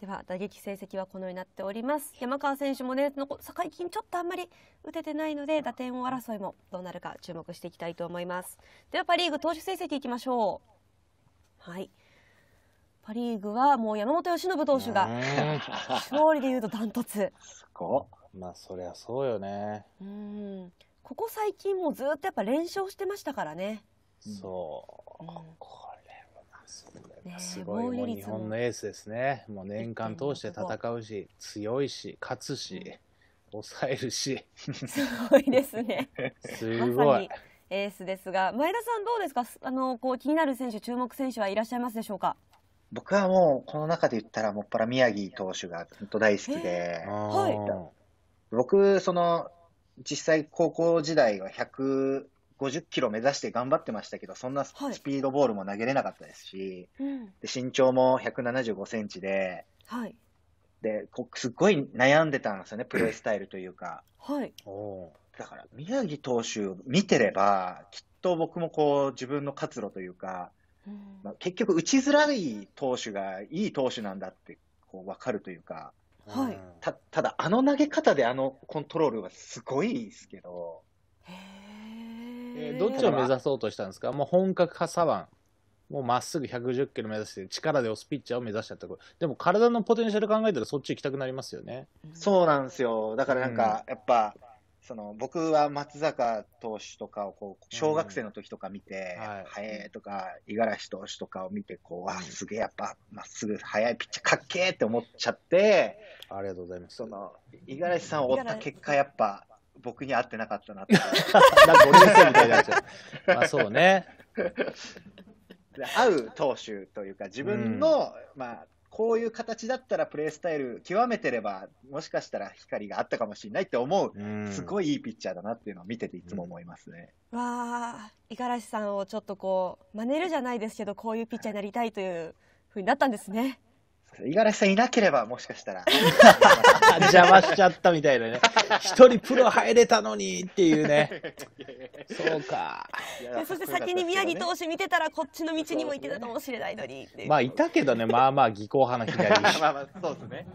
では打撃成績はこのようになっております山川選手もね最近ちょっとあんまり打ててないので打点王争いもどうなるか注目していきたいと思いますではパ・リーグ投手成績いきましょうはいパ・リーグはもう山本由伸投手が勝利でいうとダントツ。すごまあそりゃそうよね。うんここ最近もずっとやっぱ連勝してましたからね。そう、うん、これはすごい、もう日本のエースですね。もう年間通して戦うし強いし勝つし。抑えるしすごいですね すごい、エースですが前田さんどうですかあのこう気になる選手注目選手はいらっしゃいますでしょうか僕はもう、この中で言ったら、もっぱら宮城投手が本当大好きで、はい、僕、その、実際高校時代は150キロ目指して頑張ってましたけど、そんなスピードボールも投げれなかったですし、はいで身長も175センチで、はい、で、すごい悩んでたんですよね、プレースタイルというか。はい。だから、宮城投手を見てれば、きっと僕もこう、自分の活路というか、まあ、結局、打ちづらい投手がいい投手なんだってこう分かるというか、はい、たただ、あの投げ方であのコントロールはすごいですけど。えー、どっちを目指そうとしたんですか、もう本格派左腕、もうまっすぐ110キロ目指して、力で押すピッチャーを目指したった。こでも体のポテンシャル考えたら、そっち行きたくなりますよね。そうなんですよだからなんか、やっぱ、うんその僕は松坂投手とかをこう小学生の時とか見て、うん、はい、とか五十嵐投手とかを見てこう、あすげえやっぱまっすぐ速いピッチャーかっけえって思っちゃってありがとうございますその五十嵐さんを追った結果やっぱ僕に合ってなかったなって なんか あそうね合う投手というか自分の、うん、まあこういう形だったらプレースタイル極めてれば、もしかしたら光があったかもしれないって思う、すごいいいピッチャーだなっていうのを見てていつも思いますね。うん、わあ、五十嵐さんをちょっとこう、真似るじゃないですけど、こういうピッチャーになりたいというふうになったんですね。五十嵐さんいなければ、もしかしたら。邪魔しちゃったみたいなね。一人プロ入れたのにっていうね。そうか。そして先に宮城投手見てたら、こっちの道にも行ってたかもしれないのに、ね、まあ、いたけどね、まあまあ、技巧派な左。まあまあ、そうですね。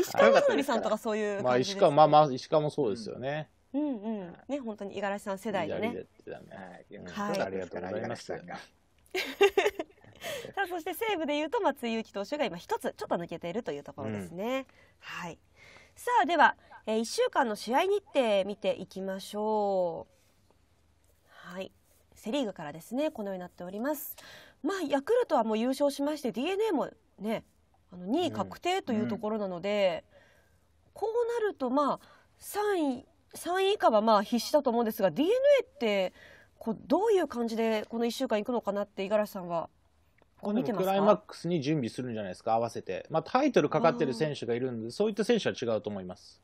石川みのさんとかそういうまあ、石川、まあまあ、石川もそうですよね。うんうんうん、ね、本当に五十嵐さん世代でね。はい、ありがとうございます。さあそして西武でいうと松井裕樹投手が今一つちょっと抜けているというところですね。うん、はいさあでは、えー、1週間の試合日程見ていきましょう。はいセ・リーグからですねこのようになっております。まあヤクルトはもう優勝しまして d n a もねあの2位確定というところなので、うんうん、こうなるとまあ3位3位以下はまあ必死だと思うんですが d n a ってこうどういう感じでこの1週間いくのかなって五十嵐さんはこれクライマックスに準備するんじゃないですか、合わせて。まあ、タイトルかかってる選手がいるんで、そういった選手は違うと思います。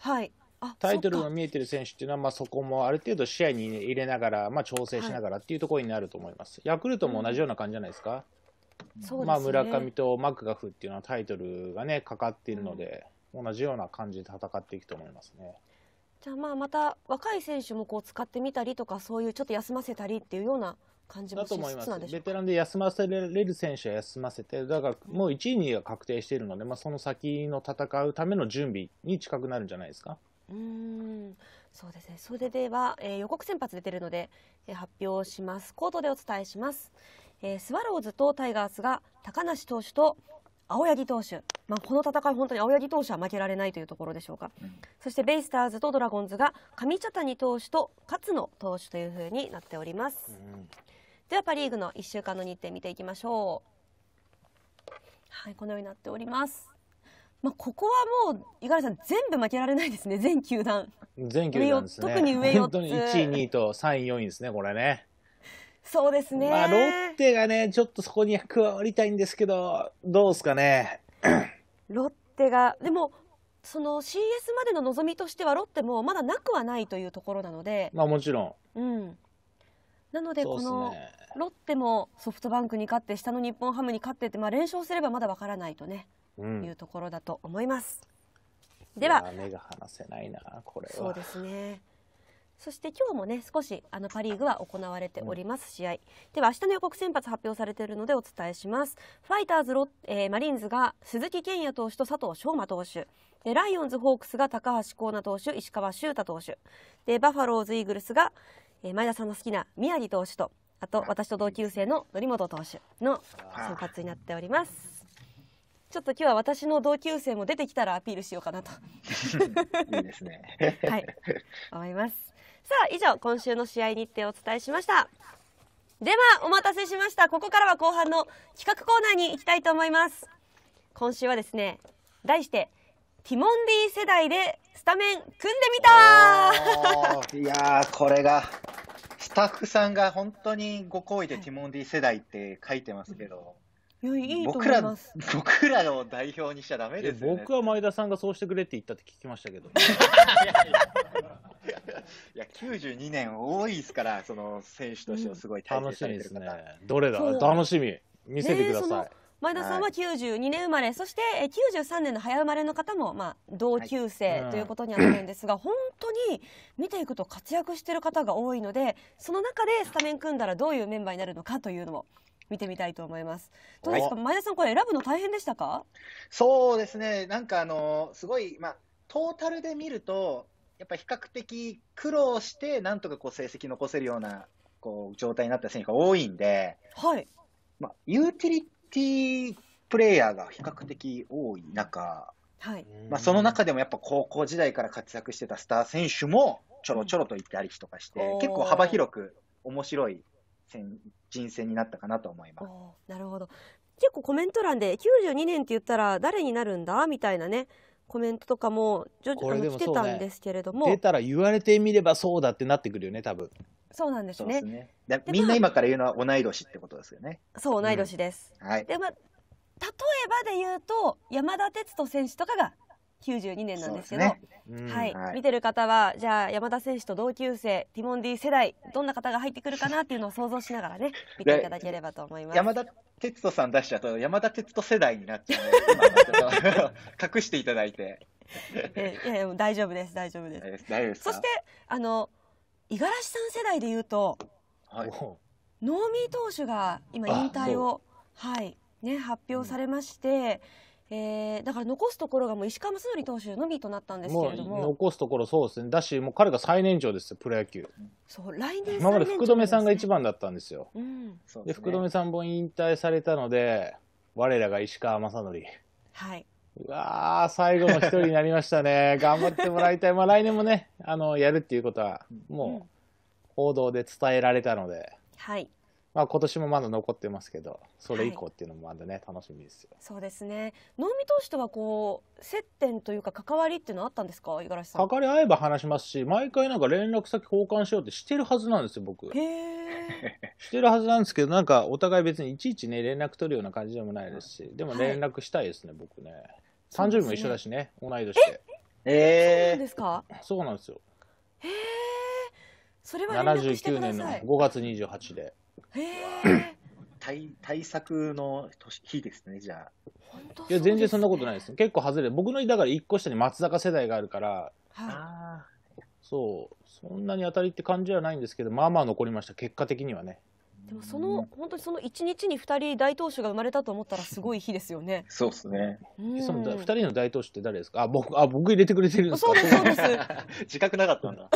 はい。タイトルが見えてる選手っていうのは、まあ、そこもある程度試合に入れながら、まあ、調整しながらっていうところになると思います。はい、ヤクルトも同じような感じじゃないですか。うん、まあ、村上とマクガフっていうのはタイトルがね、かかっているので、うん、同じような感じで戦っていくと思いますね。じゃあまあまた若い選手もこう使ってみたりとかそういうちょっと休ませたりっていうような感じもだと思います。ベテランで休ませれる選手は休ませて、だからもう1位、2位が確定しているので、まあ、その先の戦うための準備に近くなるんじゃないですか。うん、そうですね。それでは、えー予告先発出てるので、えー発表します。コートでお伝えします。えースワローズとタイガースが高梨投手と青柳投手、まあ、この戦い、本当に青柳投手は負けられないというところでしょうか、そしてベイスターズとドラゴンズが上茶谷投手と勝野投手というふうになっております。うんではパ・リーグの1週間の日程見ていきましょう。はい、このようになっております。まあ、ここはもう五十嵐さん全部負けられないですね全球団全球団、ね、特に上4つ1位2位と3位4位ですねこれねそうですね、まあ、ロッテがねちょっとそこに加わりたいんですけどどうですかね ロッテがでもその CS までの望みとしてはロッテもまだなくはないというところなのでまあもちろんうんなのでこの、ね、ロッテもソフトバンクに勝って下の日本ハムに勝ってって、まあ、連勝すればまだわからないとね、うん、いうところだと思います。では目が離せないなこれそうですねそして今日もね少しあのパ・リーグは行われております、うん、試合では明日の予告先発発表されているのでお伝えしますファイターズロッ、えー、マリーンズが鈴木健也投手と佐藤翔馬投手でライオンズホークスが高橋光成投手石川修太投手でバファローズイーグルスが、えー、前田さんの好きな宮城投手とあと私と同級生の則本投手の総括になっております。ちょっと今日は私の同級生も出てきたらアピールしようかなと いいですね。はい、思います。さあ以上今週の試合日程をお伝えしました。ではお待たせしました。ここからは後半の企画コーナーに行きたいと思います。今週はですね、題してティモンディ世代でスタメン組んでみた。いやこれがスタッフさんが本当にご好意でティモンディ世代って書いてますけど、いい僕ら僕らの代表にしちゃだめですよ、ね、僕は前田さんがそうしてくれって言ったって聞きましたけど、いやいやい92年多いですからその選手としてはすごい大切うん、楽しみですねどれだ楽しみ見せてください、前田さんは92年生まれ、はい、そして93年の早生まれの方も、まあ、同級生ということにはなるんですが、うん、本当に見ていくと活躍している方が多いのでその中でスタメン組んだらどういうメンバーになるのかというのも見てみたいと思います。どうですか、前田さん、これ選ぶの大変でしたか？そうですね。なんかあのすごいまあトータルで見るとやっぱ比較的苦労してなんとかこう成績残せるようなこう状態になった選手が多いんで、はい。まあユーティリ IT プレイヤーが比較的多い中、はいまあ、その中でもやっぱ高校時代から活躍してたスター選手もちょろちょろと行ったりとかして、うん、結構幅広く面白い人選になったかなと思います。なるほど結構コメント欄で92年って言ったら誰になるんだみたいなねコメントとかも徐々に来てたんですけれども、ね、出たら言われてみればそうだってなってくるよね多分そうなんですね、ね、みんな今から言うのは同い年ってことですよねそう同い年です、うん、はいでまあ例えばで言うと山田哲人選手とかが92年なんですけど、ねはい、はい、見てる方はじゃあ山田選手と同級生ティモンディ世代どんな方が入ってくるかなっていうのを想像しながらね見ていただければと思います。山田哲人さん出しちゃうと山田哲人世代になっちゃう 隠していただいて。えいやいや大丈夫です大丈夫です。大丈夫ですそしてあの五十嵐さん世代でいうと、はい、ノーミー投手が今引退をはいね発表されまして。うんえー、だから残すところがもう石川雅則投手のみとなったんですけれども残すところそうですねだしもう彼が最年長ですよプロ野球そう来年、ね、今まで福留さんが一番だったんですよ、うん、で、ね、福留さんも引退されたので我らが石川雅則はいうわ最後の一人になりましたね頑張ってもらいたいまあ来年もねあのやるっていうことはもう報道で伝えられたので、はいまあ、今年もまだ残ってますけどそれ以降っていうのもまだね、はい、楽しみですよそうですね能見投手とはこう接点というか関わりっていうのはあったんですか五十嵐さん関わり合えば話しますし毎回なんか連絡先交換しようってしてるはずなんですよ僕え してるはずなんですけどなんかお互い別にいちいちね連絡取るような感じでもないですしでも連絡したいですね、はい、僕ね誕生日も一緒だしね、ね、同い年でええー、そうなんですかそうなんですよへえそれは連絡してください79年の5月28で 対対策の日ですね、じゃあ。いや、全然そんなことないです。ね、結構外れ、僕のだから1個下に松坂世代があるから、はい、そう、そんなに当たりって感じはないんですけど、まあまあ残りました、結果的にはね。でもその、本当にその1日に2人大投手が生まれたと思ったらすごい日ですよね。そうですね。その2人の大投手って誰ですかあ、僕、あ、僕入れてくれてるんですかそうです、そうです。自覚なかったんだ。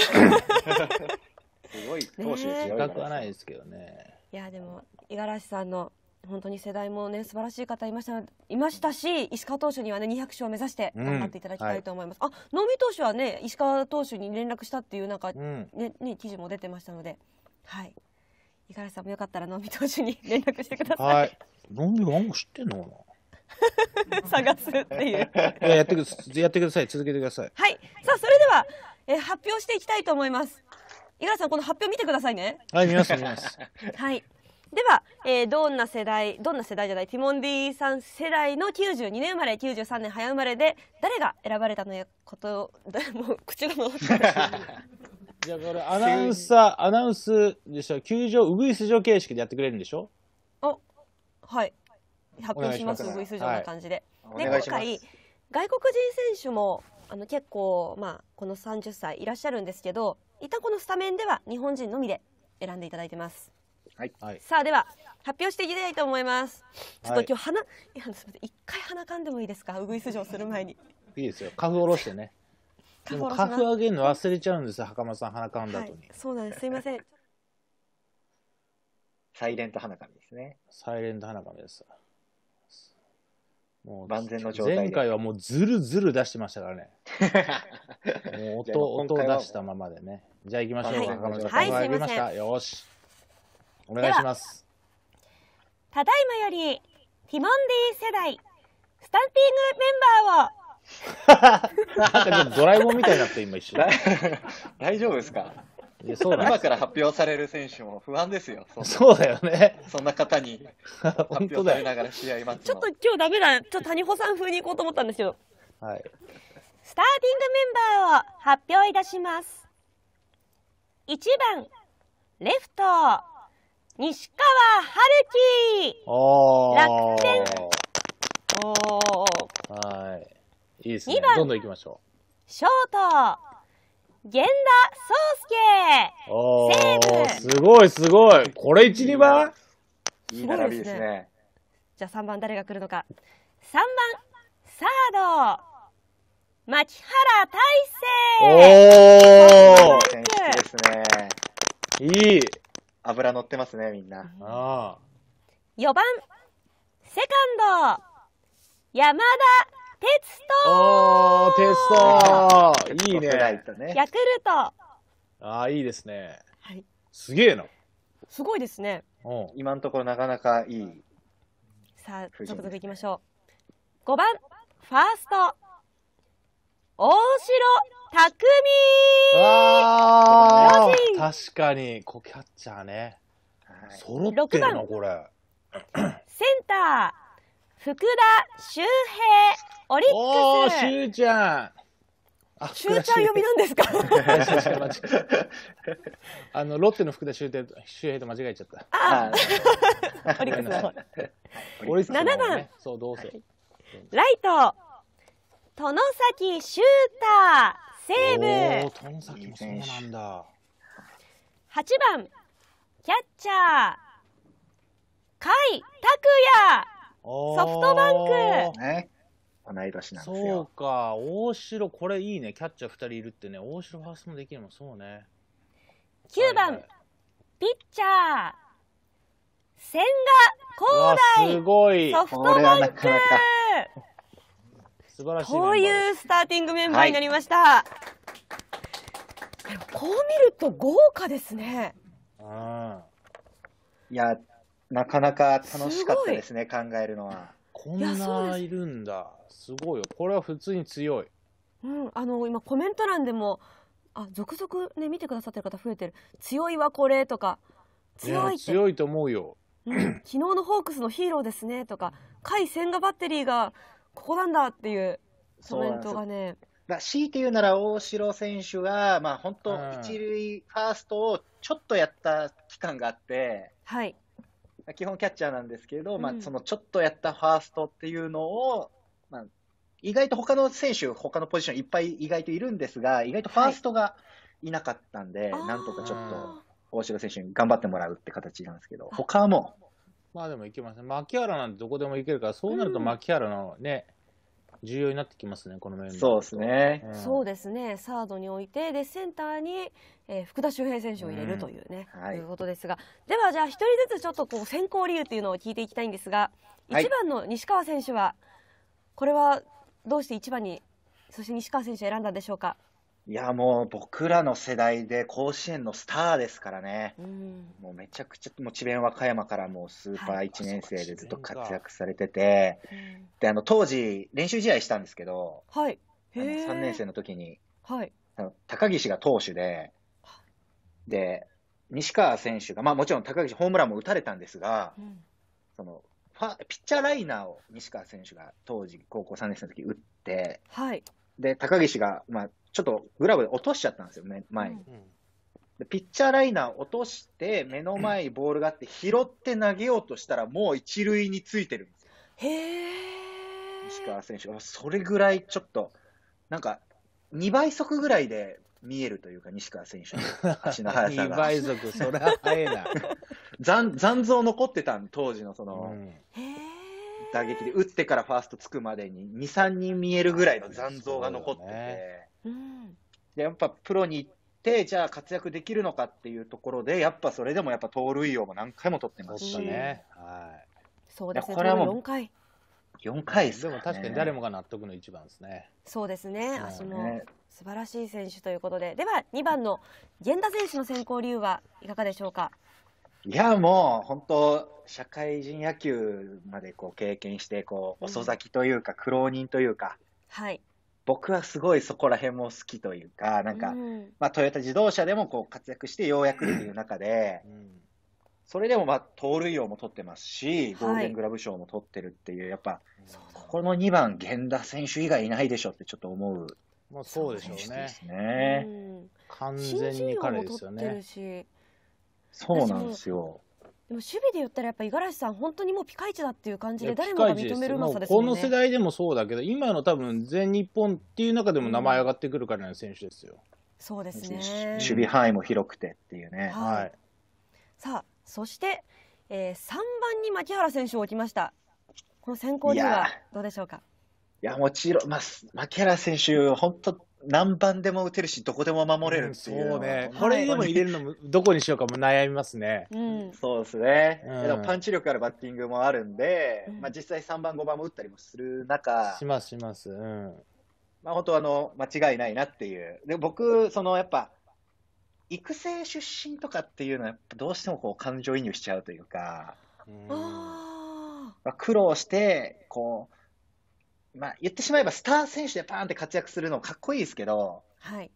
すごい投手、ね、自覚はないですけどね。いやでも五十嵐さんの本当に世代もね素晴らしい方いましたいましたし石川投手にはね200勝を目指して頑張っていただきたいと思います、うんはい、あ能見投手はね石川投手に連絡したっていうなんかね、ね、記事も出てましたのではい五十嵐さんもよかったら能見投手に連絡してください、はい、能見番号知ってんのかな 探すっていうやってくやってください続けてくださいはいさあそれではえ発表していきたいと思います井十さんこの発表見てくださいねはい見ます見ます はいでは、えー、どんな世代どんな世代じゃないティモンディさん世代の92年生まれ93年早生まれで誰が選ばれたのやこと もう口が戻って じゃあこれアナウンサーアナウンスでしょ球場ウグイス場形式でやってくれるんでしょおはい発表しますウグイス場の感じで、はい、で今回外国人選手もあの結構まあこの30歳いらっしゃるんですけどイタこのスタメンでは日本人のみで選んでいただいてます。はい、さあでは発表していきたいと思います。ちょっと今日鼻、はい、いやすみません一回鼻噛んでもいいですか？うぐいすする前に。いいですよ。花粉おろしてね。でも花粉上げるの忘れちゃうんですよ。袴さん鼻噛んだ後に、はい。そうなんです。すみません。サイレント花みですね。サイレント花みです。もう万全の状態で前回はもうずるずる出してましたからね。もう音、音を出したままでね。じゃあ行きましょう。はいさんはいすませんよし。お願いします。ただいまよりティモンディ世代スタンピングメンバーを なんかちょっとドラえもんみたいになって今一瞬。大丈夫ですかいやそう今から発表される選手も不安ですよ。そうだよね。そんな方に発表されながら試合待つちょっと今日ダメだ。ちょっと谷保さん風に行こうと思ったんですよ。はい。スターティングメンバーを発表いたします。1番、レフト、西川春樹。お楽天。おはい。いいですね。どんどんきましょう。ショート、源田壮亮。ごい、すごい。これ一二番いい並びですね。じゃあ3番誰が来るのか。3番、サード、牧原大成おーですね。いい。油乗ってますね、みんな。あ4番、セカンド、山田哲人おー、哲人 いいね。ヤクルト。ああ、いいですね。すげえな。すごいですね。今のところなかなかいい。さあ、続々いきましょう。5番、ファースト、大城匠あー確かに、こうキャッチャーね。はい揃ってるな、これ。センター、福田周平、オリックしス。ゅうちゃん。シューター呼びなんですか あの、ロッテの福田周平と、平と間違えちゃった。ああ、オリックス オリックスね、番。そう、どうせ。ライト、殿崎シューター、殿崎もそうなんだ。8番、キャッチャー、甲斐拓也、ソフトバンク。ね同い年なんですよ。そうか、大城、これいいね、キャッチャー2人いるってね、大城ファーストもできるもそうね。9番、はいはい、ピッチャー、千賀滉大、ソフトバンク。なかなか素晴らしいこういうスターティングメンバーになりました。はい、こう見ると豪華ですね。いや、なかなか楽しかったですね、す考えるのは。こんないるんだ。すごいよこれは普通に強いうんあの今コメント欄でもあ続々ね見てくださってる方増えてる強いわこれとか強いって強いと思うよ、昨日のホークスのヒーローですねとか甲千賀バッテリーがここなんだっていうコメントがね強いて言うなら大城選手が、まあ、本当、一塁、ファーストをちょっとやった期間があって、はい、基本キャッチャーなんですけど、うん、まあ、そのちょっとやったファーストっていうのを意外と他の選手、他のポジションいっぱい意外といるんですが、意外とファーストがいなかったんで、はい、なんとかちょっと大城選手に頑張ってもらうって形なんですけど、他はもまあでもいけますね、牧原なんてどこでもいけるから、そうなると牧原のね、うん、重要になってきますね、このメンバーそうですね、うん、そうですね、サードに置いて、でセンターに、えー、福田周平選手を入れるというね、うんはい、ということですが、ではじゃあ、1人ずつちょっとこう先行理由というのを聞いていきたいんですが、1番の西川選手は、はい、これはどうして1番に、そして西川選手選んだんでしょうか。いやもう僕らの世代で甲子園のスターですからね、うん、もうめちゃくちゃ、もう智弁和歌山からもうスーパー1年生でずっと活躍されてて、はい、であの当時、練習試合したんですけど、はい、あの3年生の時に、はい、あの高岸が投手で、で西川選手が、まあ、もちろん高岸、ホームランも打たれたんですが、うん、そのファピッチャーライナーを西川選手が当時、高校3年生の時打って、はい、で高岸が、まあ、ちょっとグラブで落としちゃったんですよね、前に。うんでピッチャーライナー落として、目の前にボールがあって、拾って投げようとしたら、もう一塁についてるんですよ。へ石川選手が、それぐらいちょっと、なんか、2倍速ぐらいで見えるというか、西川選手の足の速さが。2 倍速、それは速いな。残残像残ってたん当時のその、打撃で打ってからファーストつくまでに23人見えるぐらいの残像が残ってて、ねでやっぱプロに行ってじゃあ活躍できるのかっていうところでやっぱそれでもやっぱ盗塁王も何回も取ってましね。はい、そうですねこれはもう4回四回です、ね、でも確かに誰もが納得の一番ですね。そうですね足も素晴らしい選手ということででは2番の源田選手の選考理由はいかがでしょうか。いや、もう本当、社会人野球までこう経験してこう、遅咲きというか、苦労人というか、はい。僕はすごいそこら辺も好きというか、なんか、うん、まあ、トヨタ自動車でもこう活躍してようやくっていう中で、うん、それでもまあ盗塁王も取ってますし、ゴールデングラブ賞も取ってるっていう、やっぱ、ここの2番、源田選手以外いないでしょってちょっと思う、まあ、そうでしょうね。すね、うん、完全に彼ですよね。そうなんですよ。でも守備で言ったらやっぱ五十嵐さん本当にもうピカイチだっていう感じで誰もが認めるのさですよね。この世代でもそうだけど今の多分全日本っていう中でも名前上がってくるからの選手ですよ。そうですね。守備範囲も広くてっていうね。はい。さあそして、えー、3番に牧原選手を置きました。この選考にはどうでしょうか。いやもちろん、まあ、牧原選手、本当、何番でも打てるし、どこでも守れるっていう、そうね、これでも入れるのも、どこにしようかも悩みますね。うん、そうですね、うん、でもパンチ力あるバッティングもあるんで、まあ、実際3番、5番も打ったりもする中、しますします、うんまあ、本当あの、間違いないなっていう、で僕、そのやっぱ、育成出身とかっていうのは、どうしてもこう感情移入しちゃうというか、うん、まあ、苦労してこうまあ、言ってしまえばスター選手でパーンって活躍するのかっこいいですけど、はい、やっ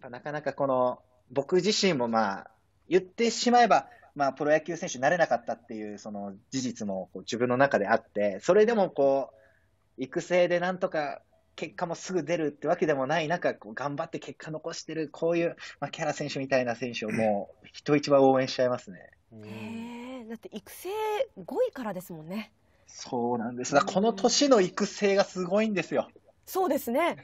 ぱなかなかこの僕自身も、まあ、言ってしまえば、まあ、プロ野球選手になれなかったっていうその事実もこう自分の中であってそれでもこう育成でなんとか結果もすぐ出るってわけでもない中こう頑張って結果残してるこういう、まあ、キャラ選手みたいな選手をもう人一倍応援しちゃいますね。えだって育成5位からですもんね。そうなんです。が、この年の育成がすごいんですよ。そうですね。はい、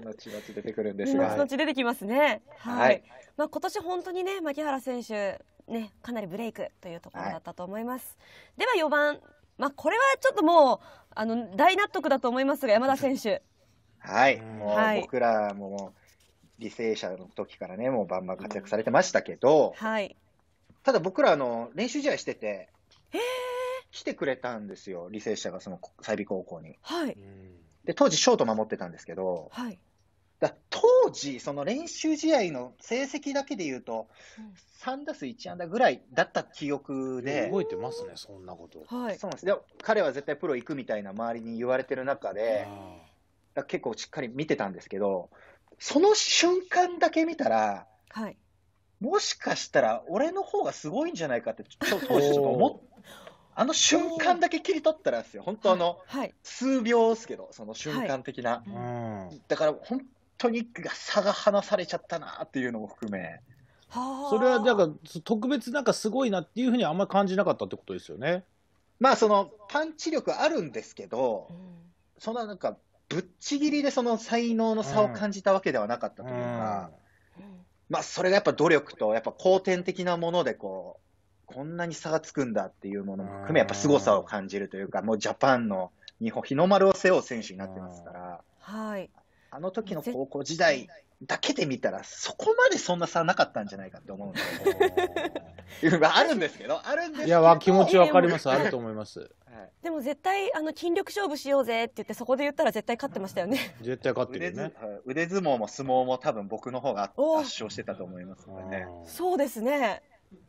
後々出てくるんですが。後々出てきますね。はい。はい、まあ今年本当にね、牧原選手ね、かなりブレイクというところだったと思います。はい、では四番、まあこれはちょっともうあの大納得だと思いますが山田選手。はい。もう僕らも履正社の時からね、もうバンバン活躍されてましたけど。はい。ただ僕らあの練習試合してて。へえ。来てくれたんですよ、履正社がその済美高校に。はい、で当時、ショート守ってたんですけど、はい、だ当時、その練習試合の成績だけでいうと、3打数1安打ぐらいだった記憶で、動いてますね、そんなこと。はい、そうなんですで彼は絶対プロ行くみたいな周りに言われてる中で、だ結構しっかり見てたんですけど、その瞬間だけ見たら、はい、もしかしたら俺の方がすごいんじゃないかって、ちょっと当時、思っあの瞬間だけ切り取ったらですよ、本当あの、はい、数秒ですけど、その瞬間的な、はい、だから本当に差が離されちゃったなっていうのも含め、それはんか特別なんかすごいなっていうふうにあんまり感じなかったってことですよね。まあそのパンチ力あるんですけど、うん、そんななんかぶっちぎりでその才能の差を感じたわけではなかったというか、うんうん、まあそれがやっぱ努力とやっぱ後天的なものでこう。こんなに差がつくんだっていうものも含め、やっぱ凄さを感じるというか、もうジャパンの日本、日の丸を背負う選手になってますから、はい、あの時の高校時代だけで見たら、そこまでそんな差なかったんじゃないかと思うんですよ。あるんですけど、あるんですいや、気持ちわかります、あると思います。でも絶対あの筋力勝負しようぜって言ってそこで言ったら絶対勝ってましたよね。絶対勝ってるね腕。腕相撲も相撲も多分僕の方が圧勝してたと思いますね。そうですね。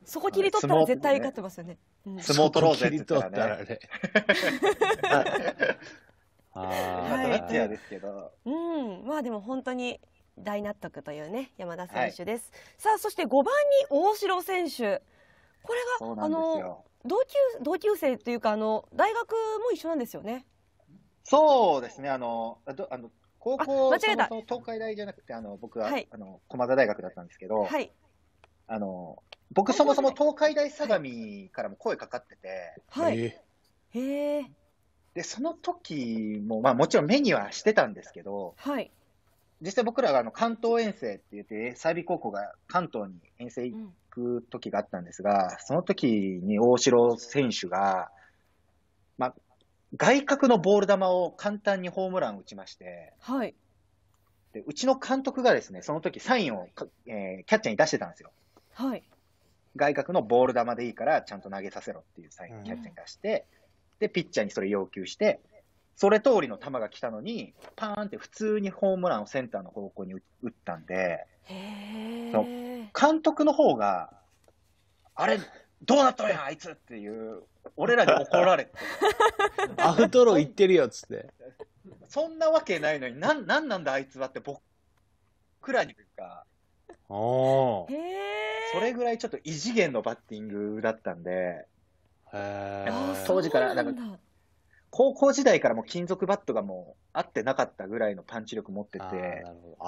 そこ切り取ったら絶対勝ってますよね。相撲取ろうぜって言ったらね。はい。ですけど。うん、まあでも本当に大納得というね山田選手です。さあそして5番に大城選手。これがあの同級同級生というかあの大学も一緒なんですよね。そうですね。あのあの高校東海大じゃなくてあの僕は、あの駒田大学だったんですけど。はい。あの、僕そもそも東海大相模からも声かかってて、はい。へえ。で、その時も、まあもちろん目にはしてたんですけど、はい。実際僕らがあの関東遠征って言って、済美高校が関東に遠征行く時があったんですが、その時に大城選手が、まあ、外角のボール球を簡単にホームラン打ちまして、はい。でうちの監督がですね、その時サインを、えー、キャッチャーに出してたんですよ。はい、外角のボール球でいいからちゃんと投げさせろっていうサインキャッチンー出して、うん、で、ピッチャーにそれ要求して、それ通りの球が来たのに、パーンって普通にホームランをセンターの方向に打ったんで、そ監督の方が、あれ、どうなっとるやん、あいつっていう、俺らに怒られて。アウトロー行ってるよっつって。そんなわけないのに、なん、なんなんだあいつはって僕らにというか、それぐらいちょっと異次元のバッティングだったんで、当時からなんか高校時代からも金属バットがもう合ってなかったぐらいのパンチ力持ってて、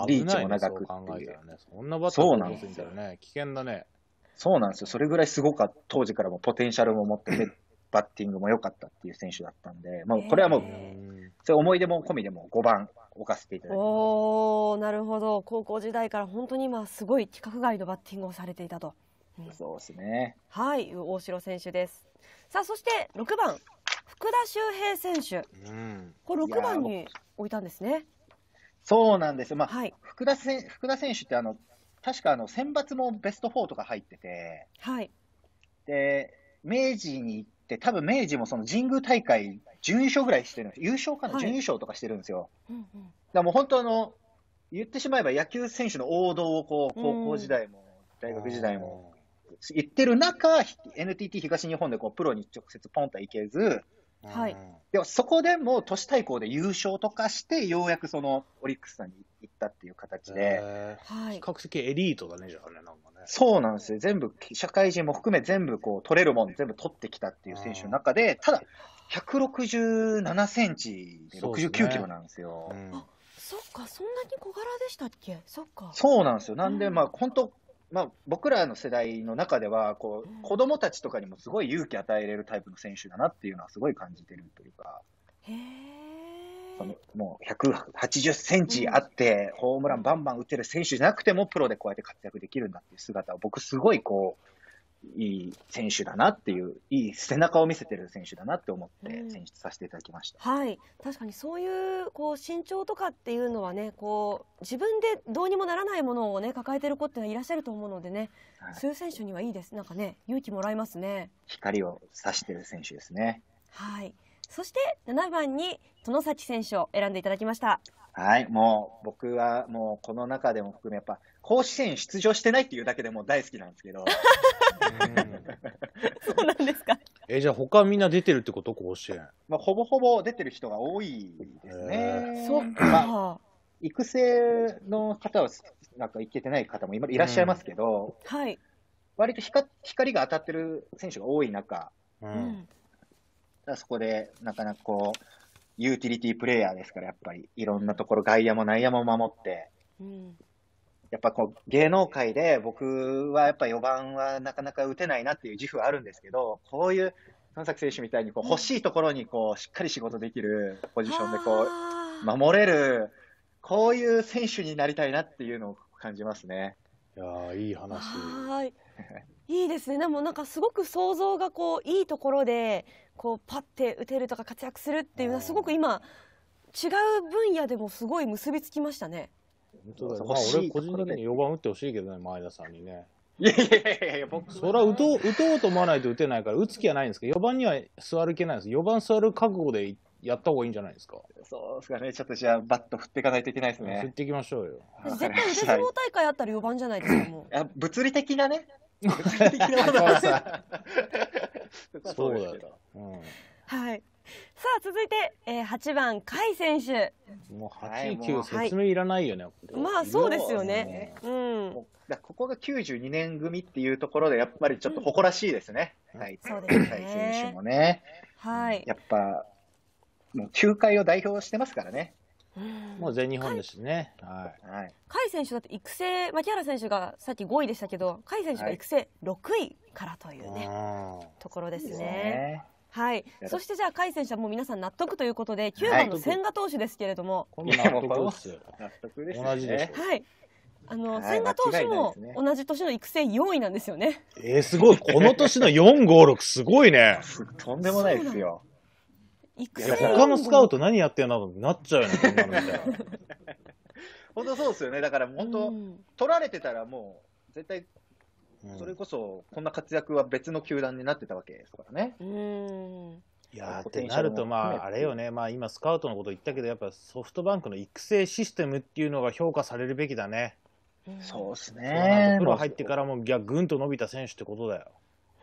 リーチも長くっていう。そんよね。危険だね。そうなんですよ。それぐらいすごかった、当時からもポテンシャルも持ってて、バッティングも良かったっていう選手だったんで、まあ、これはもう、そう思い出も込みでも5番、置かせていただいておなるほど高校時代から本当に今すごい規格外のバッティングをされていたと、うん、そうですねはい大城選手ですさあそして6番福田周平選手、うん、これ6番に置いたんですねそうなんですまあ、はい、福田せ福田選手ってあの確かあの選抜もベスト4とか入っててはいで明治に行って多分明治もその神宮大会準優勝ぐらいしてる優勝かな、はい、準優勝とかしてるんですよ。うんうん、だもう本当あの、言ってしまえば野球選手の王道をこう、高校時代も、大学時代も、言ってる中、NTT 東日本でこうプロに直接ポンと行けず、はい、でもそこでもう都市対抗で優勝とかして、ようやくそのオリックスさんに行ったっていう形で、比較的エリートだね、じゃあね、なんかね。そうなんですよ、全部、社会人も含め、全部こう取れるもん、全部取ってきたっていう選手の中で、ただ、167センチで69キロなんですよ。そ、っか、そんなに小柄でしたっけそっか。そうなんですよ。なんで、まあ、本当まあ、僕らの世代の中ではこう、うん、子供たちとかにもすごい勇気与えれるタイプの選手だなっていうのはすごい感じてるというか。へそのもう180センチあって、ホームランバンバン打てる選手じゃなくても、プロでこうやって活躍できるんだっていう姿を、僕、すごいこういい選手だなっていう、いい背中を見せてる選手だなって思って選出させていただきました。うん、はい、確かにそういうこう身長とかっていうのはね、こう自分でどうにもならないものをね抱えてる子っていらっしゃると思うのでね、はい、そういう選手にはいいです。なんかね勇気もらえますね。光を差してる選手ですね。はい。そして7番に殿崎選手を選んでいただきました。はい、もう僕はもうこの中でも含めやっぱ甲子園出場してないっていうだけでも大好きなんですけど。そうなんですか。えじゃあ他みんな出てるってこと甲子園。まあ、ほぼほぼ出てる人が多いですね。そっか、まあ。育成の方は、なんかいけてない方も今いらっしゃいますけど、はい。割と光光が当たってる選手が多い中、うん、そこでなかなかこう、ユーティリティープレイヤーですから、やっぱりいろんなところ、外野も内野も守って、うん、やっぱこう芸能界で僕はやっぱ4番はなかなか打てないなっていう自負はあるんですけど、こういう神崎選手みたいにこう欲しいところにこうしっかり仕事できるポジションでこう守れる、こういう選手になりたいなっていうのを感じますね。いやいい話。はい。いいですね。でもなんかすごく想像がこういいところでこうパって打てるとか活躍するっていうのはすごく今違う分野でもすごい結びつきましたね。本当だよ。まあ、俺、個人的に4番打ってほしいけどね、前田さんにね。いやいやいやいや、僕、そは打とう、打とうと思わないと打てないから、打つ気はないんですけど、4番には座る気ないんです。4番座る覚悟でやった方がいいんじゃないですか。そうですかね。ちょっとじゃあ、バット振っていかないといけないですね。振っていきましょうよ。絶対、私も大会あったら4番じゃないですか、もう。物理的なね。物理的なことはさ。そうだよ。うん。はい。さあ続いて、えー、8番甲斐選手もう8位9、は説明いらないよね、はい、まあそうですよね、うん、だここが92年組っていうところでやっぱりちょっと誇らしいですね、うん、はい、そうですね選手もね、はい、やっぱもう球界を代表してますからねもう全日本ですね。はい。はい。甲斐選手だって育成、牧原選手がさっき5位でしたけど、甲斐選手が育成6位からというね、はい、ところですね。はい。そしてじゃあ、甲斐選手はもう皆さん納得ということで、9番の千賀投手ですけれども。はい、ですね。同じでしはい。あの、千賀投手も同じ年の育成4位なんですよね。えー、すごい。この年の4、5、6、すごいね。とんでもないですよ。育成他のスカウト何やってんのなっちゃうよね、本当そうですよね。だから本当、取られてたらもう、絶対それこそこんな活躍は別の球団になってたわけですからね。うんいやってなると、まあ、あれよね、まあ、今、スカウトのこと言ったけど、やっぱソフトバンクの育成システムっていうのが評価されるべきだね。そうですね。プロ入ってからも、ギャぐんと伸びた選手ってことだよ。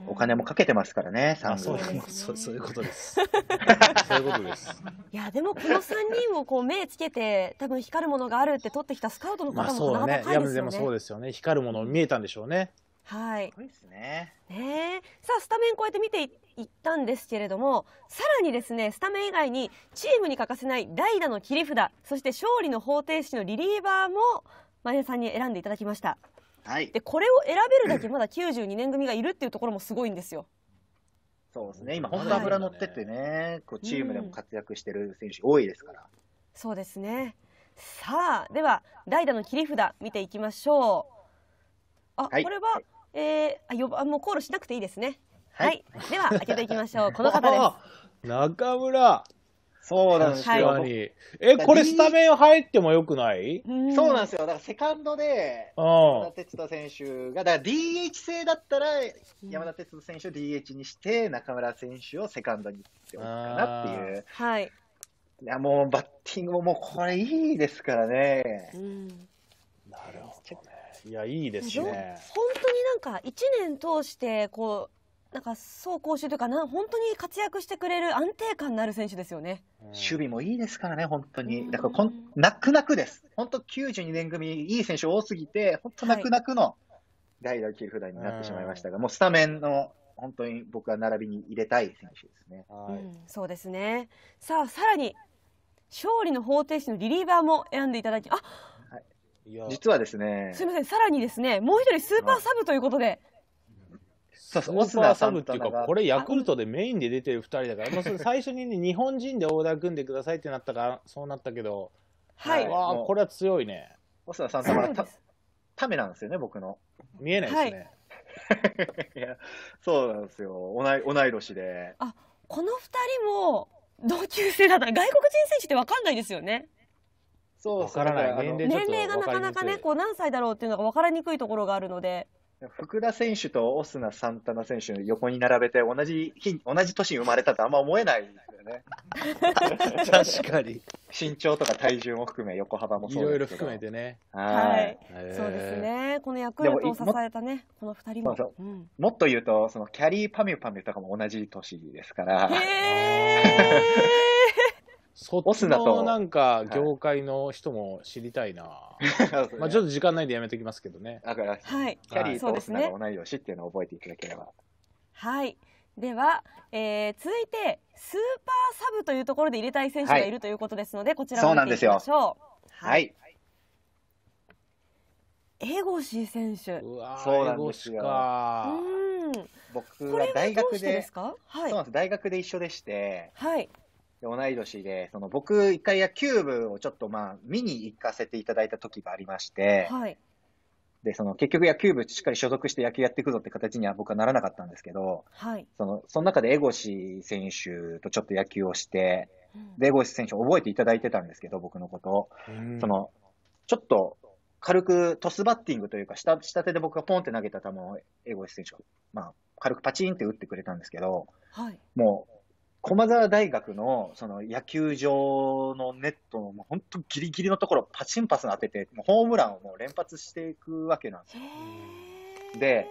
お金もかけてますからね、三そうそういうことです。そういうことです。いや、でも、この三人をこう目つけて、多分光るものがあるって取ってきたスカウトの方もかないすよね。そうね。いや、でも、そうですよね。光るもの見えたんでしょうね。はい。いですね。ねさあ、スタメンこうやって見ていったんですけれども、さらにですね、スタメン以外に、チームに欠かせない代打の切り札、そして勝利の方程式のリリーバーも、前田さんに選んでいただきました。はい。で、これを選べるだけ、まだ92年組がいるっていうところもすごいんですよ。そうですね、今、本当脂乗っててね、こうチームでも活躍してる選手、多いですから、うん。そうですね。さあ、では、代打の切り札、見ていきましょう。あ、はい、これは、えー、あ、よば、もうコールしなくていいですね。はい。はい、では、開けていきましょう。この方です。中村。そうなんですよ。はい、え、これスタメン入ってもよくないそうなんですよ。だからセカンドで、山田哲人選手が、だから DH 制だったら、山田哲人選手を DH にして、中村選手をセカンドにておくかなっていう。はい。いや、もうバッティングももうこれいいですからね。うんいやいいですね本当になんか1年通してこうなんか走攻守というかな本当に活躍してくれる安定感のある選手ですよね、守備もいいですからね本当にだからこん泣く泣くです本当92年組いい選手多すぎて本当泣く泣くの代打切り札になってしまいましたが、もうスタメンの本当に僕は並びに入れたい選手ですね、はい、うん、そうですねさあさらに勝利の方程式のリリーバーも選んでいただきあ実はですね。すみません、さらにですね、もう一人スーパーサブということで。スナーサブっていうか、これヤクルトでメインで出てる2人だから、まあ、最初に、ね、日本人でオーダー組んでくださいってなったから、そうなったけど、はい、わあ、これは強いね。オスナさん、だからた、ためなんですよね、僕の。見えないですね。はい、いやそうなんですよ同い、同い年で。あこの2人も同級生だったら、外国人選手って分かんないですよね。そうそう年齢年齢がなかなかね、こう何歳だろうっていうのが分かりにくいところがあるので。福田選手とオスナ・サンタナ選手の横に並べて同じ日同じ年に生まれたとあんま思えないんだよね 確かに身長とか体重も含め横幅もそういろいろ含めてねはい、そうですねこの役クを支えたねこの2人もそうそう、うん、もっと言うとそのキャリーパミュパミュとかも同じ年ですからへえ そっちのなんか業界の人も知りたいな、は いまあちょっと時間ないでやめときますけどねだから、はい、キャリーとオスナが同い年っていうのを覚えていただければはい、では、えー、続いてスーパーサブというところで入れたい選手がいるということですので、はい、こちらを見ていきましょうはい、エゴシ選手うわそうなんですようん僕は大学ではい、そうなんです大学で一緒でして、はい、同い年で、その僕、一回野球部をちょっとまあ、見に行かせていただいた時がありまして、はい、で、その結局野球部しっかり所属して野球やっていくぞって形には僕はならなかったんですけど、はい、その、その中で江越選手とちょっと野球をして、うん、で、江越選手覚えていただいてたんですけど、僕のこと。うん、その、ちょっと、軽くトスバッティングというか、下、下手で僕がポンって投げた球を江越選手が、まあ、軽くパチンって打ってくれたんですけど、はい、もう、駒沢大学のその野球場のネットのもう本当ギリギリのところパチンパス当ててもうホームランをもう連発していくわけなんですよ。で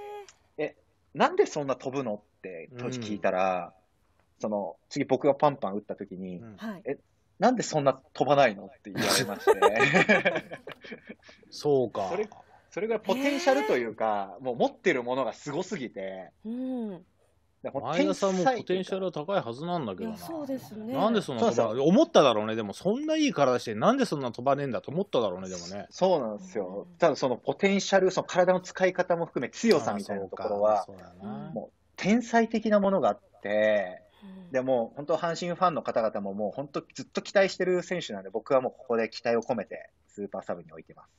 えなんでそんな飛ぶのって当時聞いたら、うん、その次僕がパンパン打った時に、うん、えなんでそんな飛ばないのって言われまして そうかそれそれぐらいポテンシャルというか、もう持ってるものがすごすぎて、うん、前田さんもポテンシャルは高いはずなんだけどな。そうですね。なんでそんな飛ば思っただろうね。でもそんないい体して、なんでそんな飛ばねえんだと思っただろうね、でもね。そうなんですよ。ただそのポテンシャル、その体の使い方も含め強さみたいなところは、もう天才的なものがあって、でも本当阪神ファンの方々ももう本当ずっと期待してる選手なんで、僕はもうここで期待を込めてスーパーサブに置いてます。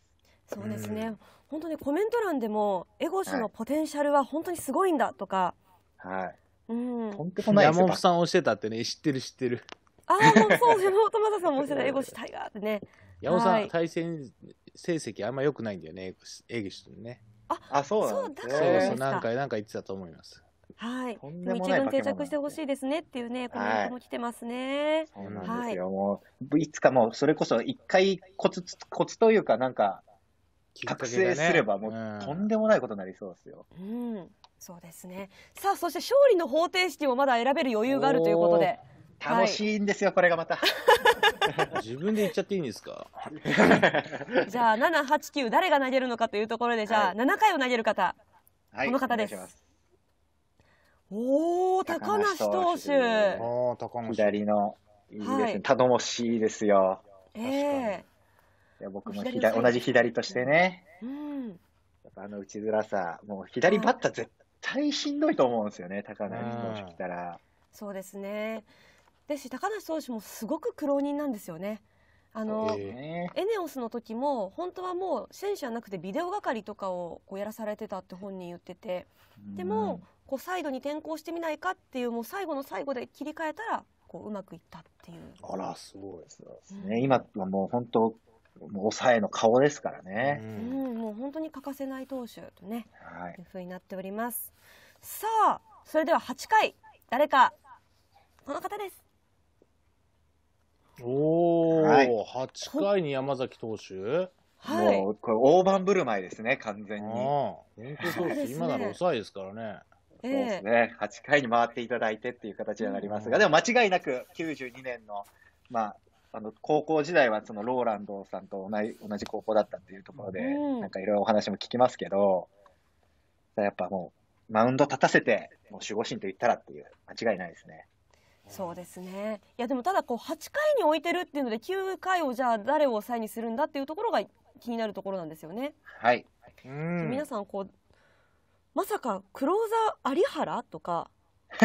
そうですね。本当にコメント欄でも、エゴシのポテンシャルは本当にすごいんだとか、はいはい。うん。とんでもない山本さん押してたってね、知ってる知ってる。ああ、もうそう山本正さんも押してた、エゴシタイガーってね。山本さん、はい、対戦成績あんま良くないんだよね、エゴシとね。あ、あそうなんですね。そうそう、か、なんか言ってたと思います。はい、い一軍定着してほしいですねっていうね、コメントも来てますね。はい、そうなんですよ、はい、もういつかもうそれこそ一回コツコツというかなんか覚醒すればもうとんでもないことになりそうですよ。うんそうですねさあそして勝利の方程式もまだ選べる余裕があるということで楽しいんですよ、はい、これがまた 自分で言っちゃっていいんですか じゃあ七八九、誰が投げるのかというところでじゃあ、はい、回を投げる方、はい、この方ですおお高梨投手おお、高梨左のいいですね、はい、頼もしいですよええー、僕も左同じ左としてね、うん、やっぱあの打ちづらさもう左バッター絶対しんどいと思うんですよね、高梨投手来たら。そうですね。ですし、高梨投手もすごく苦労人なんですよね。あの、エネオスの時も本当はもう選手じゃなくてビデオ係とかをこうやらされてたって本人言っててでもこうサイドに転向してみないかっていうもう最後の最後で切り替えたらこううまくいったっていうあらすごいですね、うん、今はもう本当もう抑えの顔ですからね。うん、もう本当に欠かせない投手とね、はい、いうふうになっております。さあ、それでは8回、誰か、この方です。おお、はい、8回に山崎投手はい、もうこれ大盤振る舞いですね、完全に。本当そうです、今なら抑えですからね。そうですね、8回に回っていただいてっていう形になりますが、でも間違いなく92年の、まあ、あの高校時代はそのローランドさんと同じ同じ高校だったっていうところで、うん、なんかいろいろお話も聞きますけど、やっぱもう、マウンド立たせて、もう守護神と言ったらっていう、間違いないですね。そうですねいやでもただこう8回に置いてるっていうので9回をじゃあ誰を抑えにするんだっていうところが気になるところなんですよね。はい、うん皆さんこうまさかクローザー有原とか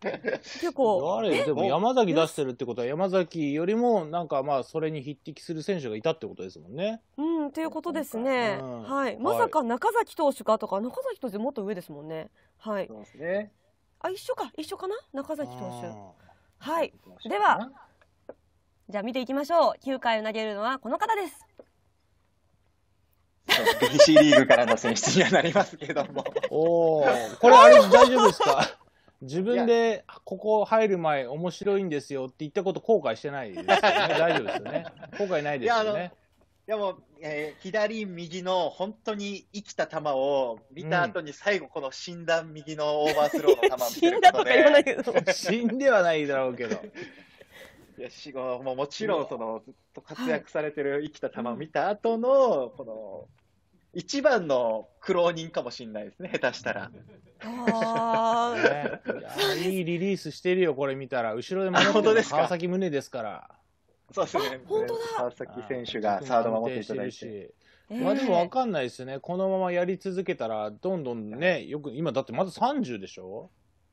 結構。あれ、でも山崎出してるってことは、山崎よりも、なんかまあ、それに匹敵する選手がいたってことですもんね。うん、ということですね。うん、はい。まさか中崎投手かとか、中崎投手もっと上ですもんね。はい。そうですね。あ、一緒か、一緒かな中崎投手。はい。では、じゃあ見ていきましょう。9回を投げるのはこの方です。BC リーグからの選出にはなりますけども。おお、これあれ大丈夫ですか 自分でここ入る前面白いんですよって言ったこと後悔してないですよね 大丈夫ですよね後悔ないですよねでも、えー、左、右の本当に生きた球を見た後に最後、この死んだ右のオーバースローの球を見てることで死んではないだろうけど。いや死しももちろんその活躍されてる生きた球を見た後のこの一番の苦労人かもしれないですね、下手したら。あ ね、いいいリリースしてるよ、これ見たら、後ろで守ってる川崎宗ですから。そうですね。川崎選手がサード守っていただいて。まあでも分かんないですね、このままやり続けたら、どんどんね、よく今、だってまだ30でしょ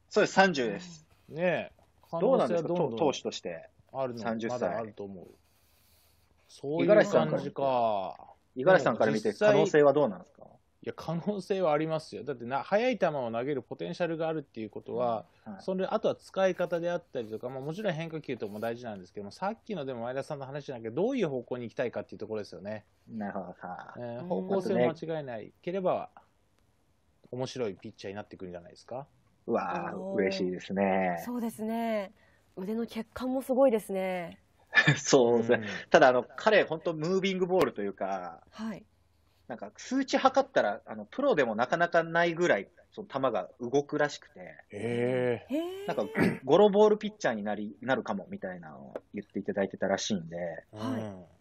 そうです、30です。ねえ、どうなんですか、投手として、ある歳。まだあると思う。そういう感じか。五十嵐さんから見て、可能性はどうなんですかいや、可能性はありますよ。だってな、速い球を投げるポテンシャルがあるっていうことは、うんはい、それ、あとは使い方であったりとか、まあ、もちろん変化球とも大事なんですけども、さっきのでも前田さんの話じゃなくて、どういう方向に行きたいかっていうところですよね。なるほどさ。えー、方向性も間違いないければ、面白いピッチャーになってくるんじゃないですか。うわー、嬉しいですね。そうですね。腕の血管もすごいですね。そうですね、うん、ただあの、彼、本当、ムービングボールというか、はい、なんか数値測ったらあの、プロでもなかなかないぐらい、その球が動くらしくて、なんか、ゴロボールピッチャーになりなるかもみたいなのを言っていただいてたらしいんで。はい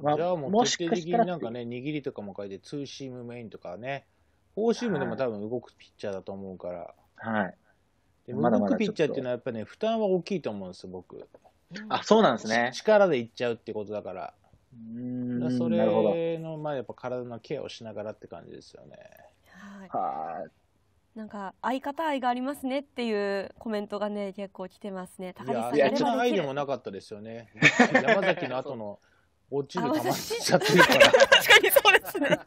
まあ、じゃあもう徹底的になんかね、握りとかも変えて、ツーシームメインとかね、フォーシームでも多分動くピッチャーだと思うから、はい。で動くピッチャーっていうのはやっぱね、負担は大きいと思うんですよ、僕。あ、そうなんですね。力でいっちゃうってことだから。うんそれの、まあ、やっぱ体のケアをしながらって感じですよね。はい。なんか、相方愛がありますねっていうコメントがね、結構来てますね。高橋さんいや、一番愛でもなかったですよね。山崎の後の落ちる溜まっちゃってるから。確かにそうですね。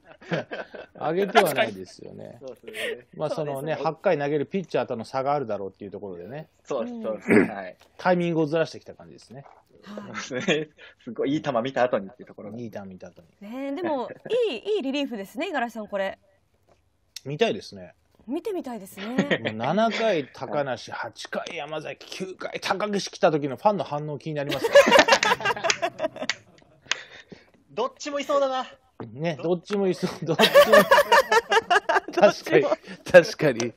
上げてはないですよね。そうですね。まあそのね、8回投げるピッチャーとの差があるだろうっていうところでね、そうです、そうです。はい。タイミングをずらしてきた感じですね。すね。ごいいい球見た後にっていうところいいタ見た後に。ねえでもいいいいリリーフですね、五十嵐さんこれ見たいですね。見てみたいですね。もう7回高梨、8回山崎、9回高岸来た時のファンの反応気になりますね どっちもいそうだな。ね、どっちもいそう、どっちも。確かに、確かに。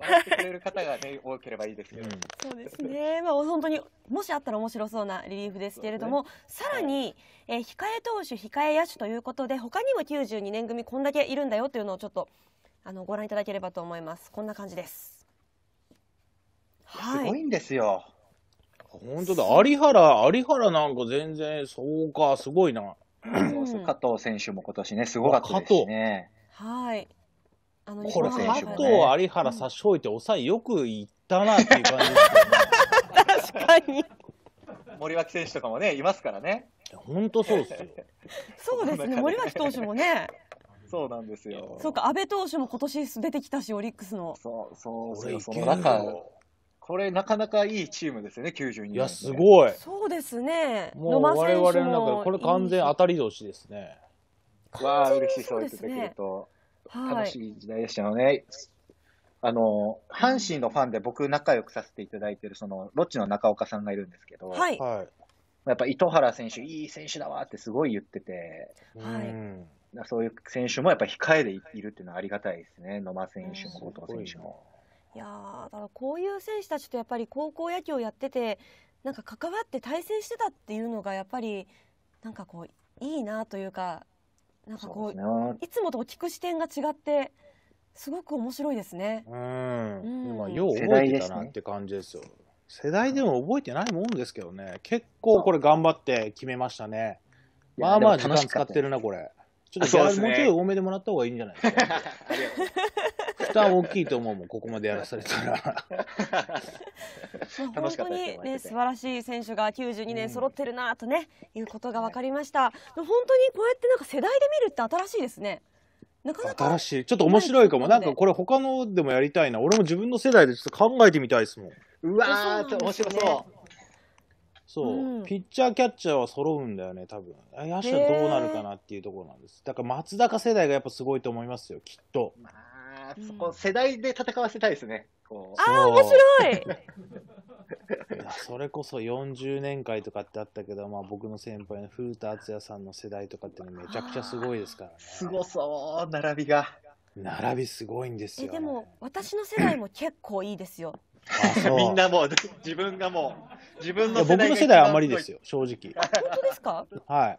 回ってくれる方がね、多ければいいですけど。うん、そうですね、まあ、本当にもしあったら面白そうなリリーフですけれども、ね、さらに、えー、控え投手、控え野手ということで、他にも92年組こんだけいるんだよというのをちょっと。あの、ご覧いただければと思います。こんな感じです。はい、すごいんですよ。本当だ。有原、有原なんか全然、そうか、すごいな。加藤選手も今年ね、すごかったですしね。はい。あのこれ、日藤、有原差し置いて、抑えよくいったなっていう感じで確かに。森脇選手とかもね、いますからね。本当そうですよ。そうですね。森脇投手もね。そうなんですよ。そうか、安倍投手も今年出てきたし、オリックスの。そう、そう、そう、その中、これなかなかいいチームですね、92年、いや、すごい。そうですね。もう我々の中で、これ完全当たり年ですね。わあ、嬉しい、そう言ってくれると。楽しい時代でしたよね。あの、阪神のファンで僕仲良くさせていただいてる、その、ロッチの中岡さんがいるんですけど、はい。やっぱ糸原選手、いい選手だわってすごい言ってて、はい。そういう選手もやっぱ控えでいるっていうのはありがたいですね。野間選手も後藤選手も。いやだからこういう選手たちとやっぱり高校野球をやっててなんか関わって対戦してたっていうのがやっぱりなんかこういいなというかなんかこう、ね、いつもと聞く視点が違ってすごく面白いですね。うん、うまあよう覚えてたなって感じですよ。世代でも覚えてないもんですけどね結構これ頑張って決めましたねまあまあ時間使ってるなこれちょっとギャラ、もうちょい多めでもらった方がいいんじゃないですか。負担大きいと思うもん、ここまでやらされたら。本当にね、素晴らしい選手が92年揃ってるなとね、うん、いうことが分かりました。本当にこうやってなんか世代で見るって新しいですね。なかなか新しい。ちょっと面白いかも。なんかこれ他のでもやりたいな。俺も自分の世代でちょっと考えてみたいですもん。うわー、ね、面白そう。そう、うん、ピッチャーキャッチャーは揃うんだよね多分野手はどうなるかなっていうところなんですだから松坂世代がやっぱすごいと思いますよきっとまあそこ世代で戦わせたいですね、うん、ああ面白いそれこそ40年会とかってあったけど、まあ、僕の先輩の古田敦也さんの世代とかってめちゃくちゃすごいですからねすごそう並びが並びすごいんですよ、ね、でも私の世代も結構いいですよみんなもう自分がもう自分の僕の世代あんまりですよ、正直。本当ですかはい。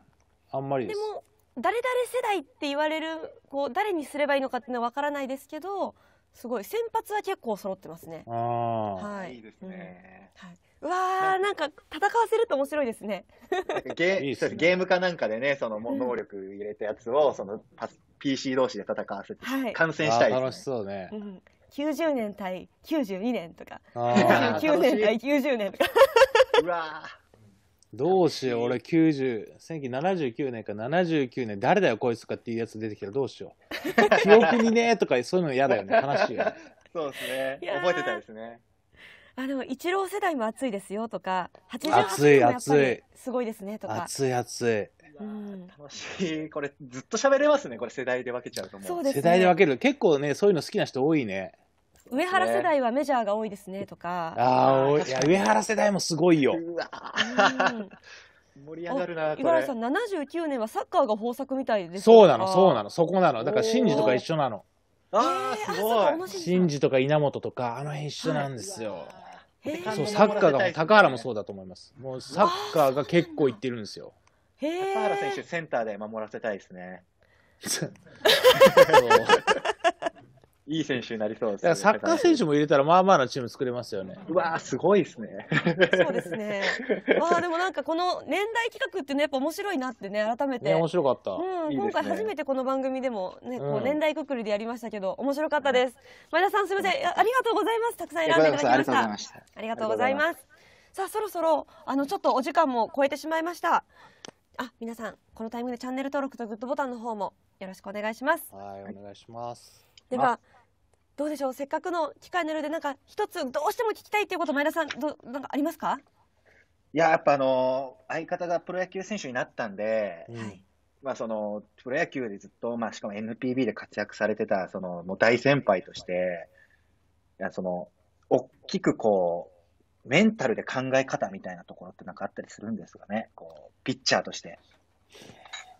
あんまりです。でも、誰々世代って言われる、こう、誰にすればいいのかってのはわからないですけど、すごい、先発は結構揃ってますね。ああ。はい。いいですね。うん、はいうわあなんか戦わせると面白いですねゲいいねゲームかなんかでねそのも能力入れたやつを、そのパス PC 同士で戦わせて、はい、感染したい、ね、楽しそうね、うん、90年対92年とか99年対90年とかうわどうしよう、俺90、1979年か79年、誰だよこいつとかっていうやつ出てきたらどうしよう。記憶にねとかそういうの嫌だよね、悲しいよそうですね覚えてたいですねあでも一郎世代も暑いですよとか88熱い年もやっぱ熱りいすごいですねとか熱い熱うん楽しいこれずっと喋れますねこれ世代で分けちゃうと思うそうですね世代で分ける。結構ね、そういうの好きな人多いね。上原世代はメジャーが多いですねとか。ああ、いや、上原世代もすごいよ。うわ盛り上がるな。岩原さん、七十九年はサッカーが豊作みたいです。そうなの、そうなの、そこなの、だから、シンジとか一緒なの。ああ、すごい。新次とか稲本とか、あの辺一緒なんですよ。そう、サッカーが、高原もそうだと思います。もう、サッカーが結構いってるんですよ。高原選手、センターで守らせたいですね。いい選手になりそうです、ね、サッカー選手も入れたら、まあまあなチーム作れますよね。うわすごいですね。そうですね。わ あ、でもなんかこの年代企画ってね、やっぱ面白いなってね、改めて。ね、面白かった。うん、いいね、今回初めてこの番組でもね、こう年代くくりでやりましたけど、面白かったです。前田さん、すみません、ありがとうございます。たくさん選んでいただきました。ありがとうございます。さあ、そろそろ、あの、ちょっとお時間も超えてしまいました。あ、皆さん、このタイミングでチャンネル登録とグッドボタンの方もよろしくお願いします。はい、お願いします。では。どうでしょうせっかくの機会なのでなんか一つどうしても聞きたいということ前田さんどなんかありますかいややっぱあの相方がプロ野球選手になったんで、はい、まあ、そのプロ野球でずっと、まあ、しかも NPB で活躍されてたそのもう大先輩として、いやその大きくこうメンタルで考え方みたいなところってなんかあったりするんですがねこうピッチャーとして。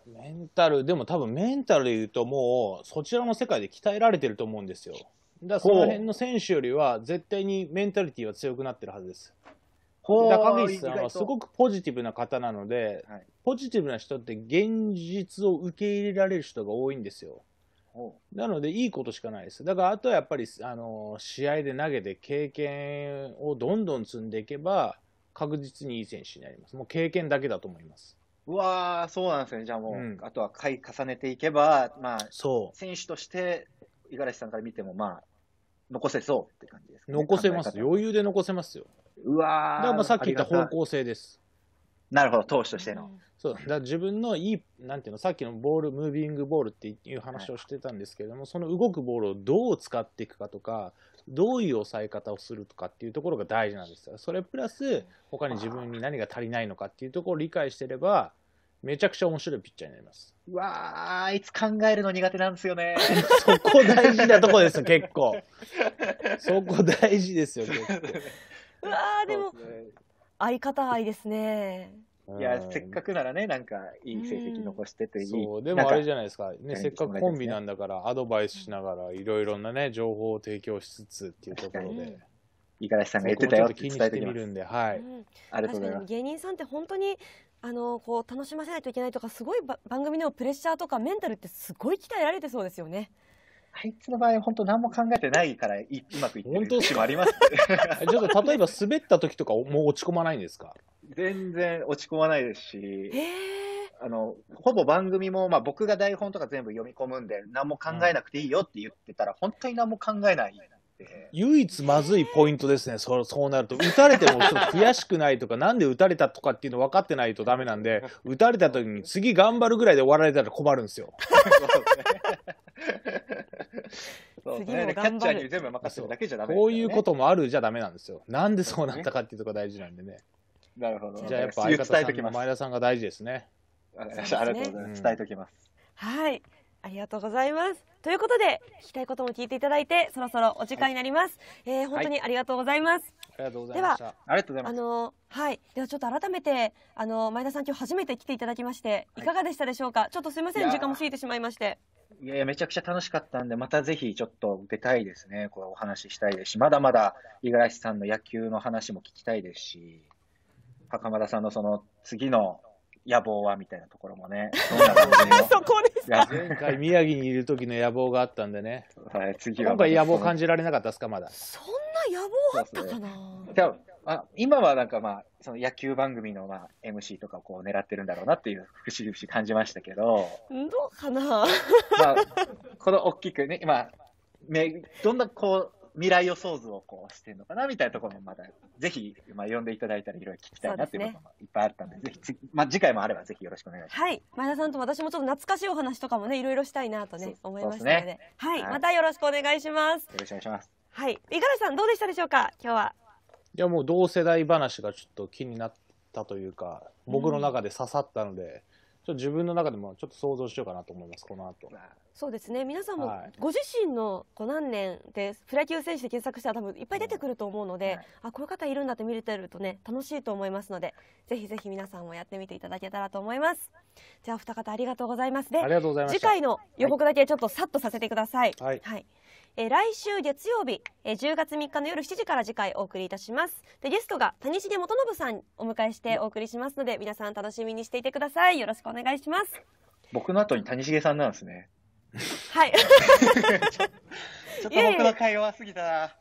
メンタルでも多分メンタルで言うともうそちらの世界で鍛えられてると思うんですよ。だその辺の選手よりは、絶対にメンタリティーは強くなってるはずです。高岸さんはすごくポジティブな方なので、はい、ポジティブな人って現実を受け入れられる人が多いんですよ。なので、いいことしかないです。だから、あとはやっぱり、あの、試合で投げて経験をどんどん積んでいけば、確実にいい選手になります。もう経験だけだと思います。うわー、そうなんですね。じゃあもう、うん、あとは回重ねていけば、まあ、そ選手として、五十嵐さんから見ても、まあ、残せそうって感じです、ね、残せます。余裕で残せますよ。うわだからまあさっき言った方向性です。なるほど、投手としての。そうだ自分のいい、なんていうの、さっきのボール、ムービングボールっていう話をしてたんですけれども、はい、その動くボールをどう使っていくかとか、どういう抑え方をするとかっていうところが大事なんですよ。それプラス、他に自分に何が足りないのかっていうところを理解してれば、めちゃくちゃ面白いピッチャーになります。うわあ、いつ考えるの苦手なんですよね。そこ大事なとこですよ、結構。そこ大事ですよ、結構。うわあ、でも、相方愛ですね。いや、せっかくならね、なんか、いい成績残してという。そう、でもあれじゃないですか。ね、せっかくコンビなんだから、アドバイスしながら、いろいろなね、情報を提供しつつっていうところで。五十嵐さんが言ってたよって伝えてみるんで、はい。ありがとうございます。芸人さんって本当にあのこう楽しませないといけないとかすごい番組のプレッシャーとかメンタルってすごい鍛えられてそうですよね。あいつの場合、本当何も考えてないからいうまくいってる時もあります。ちょっと例えば滑った時とかもう落ち込まないんですか全然落ち込まないですし、あのほぼ番組も、まあ、僕が台本とか全部読み込むんで、何も考えなくていいよって言ってたら、うん、本当に何も考えないて。唯一まずいポイントですね、そうそうなると。打たれてもちょっと悔しくないとか、なんで打たれたとかっていうの分かってないとダメなんで、打たれた時に次頑張るぐらいで終わられたら困るんですよ。そうですね。キャッチャーに全部任せるだけじゃダメ、ね、こういうこともあるじゃダメなんですよ。なんでそうなったかっていうとこが大事なんでね。なるほど。じゃあやっぱ相方さんの前田さんが大事ですね。ありがとうございます。伝えときます。はい。ありがとうございます。ということで、聞きたいことも聞いていただいて、そろそろお時間になります。はい、えー、本当にありがとうございます。はい、ありがとうございましでは、ありがとうございます。あの、はい。では、ちょっと改めて、あの、前田さん、今日初めて来ていただきまして、いかがでしたでしょうか、はい、ちょっとすいません、時間も過ぎてしまいまして。いやいや、めちゃくちゃ楽しかったんで、またぜひちょっと出たいですね。これお話ししたいですし、まだまだ五十嵐さんの野球の話も聞きたいですし、袴田さんのその次の野望はみたいなところもね。そこです前回宮城にいる時の野望があったんでね。はい、次は。今回野望感じられなかったですか、まだ。そんな野望あったかな。じゃ、あ、今はなんかまあ、その野球番組のまあ、MC とかをこう狙ってるんだろうなっていう、不思議不思感じましたけど。どうかな。まあ、この大きくね、今、め、どんなこう、未来予想図をこうしてるのかなみたいなところもまだ、ぜひ、まあ、読んでいただいたらいろいろ聞きたいなっていうこともいっぱいあったんで、でね、ぜひ、まあ、次回もあればぜひよろしくお願いします。はい。前田さんと私もちょっと懐かしいお話とかもね、いろいろしたいなとね、思いましたので、ねはい、はい。またよろしくお願いします。よろしくお願いします。はい。五十嵐さん、どうでしたでしょうか今日は。いや、もう同世代話がちょっと気になったというか、僕の中で刺さったので、うんちょっと自分の中でもちょっと想像しようかなと思います、この後。そうですね、皆さんもご自身のこう何年でプロ野球選手で検索したら多分いっぱい出てくると思うので、うんはい、あこういう方いるんだって見れてるとね楽しいと思いますので、ぜひぜひ皆さんもやってみていただけたらと思います。じゃあ二方ありがとうございます。で、次回の予告だけちょっとさっとさせてください。はい、はいえ来週月曜日、え10月3日の夜7時から次回お送りいたしますでゲストが谷重元信さんお迎えしてお送りしますので皆さん楽しみにしていてくださいよろしくお願いします僕の後に谷重さんなんですねはい ちょっと僕の会話すぎたな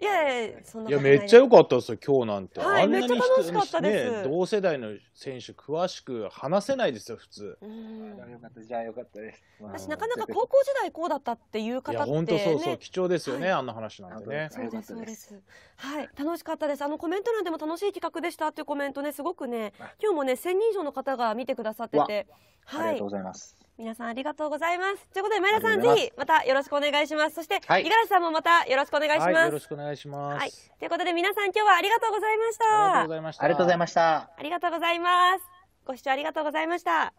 いやいや、そんないや、めっちゃ良かったですよ、今日なんて。はい、めっちゃ楽しかったです、ね同世代の選手、詳しく話せないですよ、普通。よかった、じゃあよかったです。私、なかなか高校時代こうだったっていう方って、ね、本当そうそう、貴重ですよね、あんな話なんてね。そうですそうです。はい、楽しかったです。あのコメント欄でも楽しい企画でしたっていうコメントね、すごくね、今日もね、1000人以上の方が見てくださってて、ありがとうございます。皆さんありがとうございます。ということで前田さんぜひまたよろしくお願いします。そして五十嵐さんもまたよろしくお願いします。はい、よろしくお願いします。はい、ということで皆さん今日はありがとうございました。ありがとうございました。ありがとうございました。ありがとうございます。ご視聴ありがとうございました。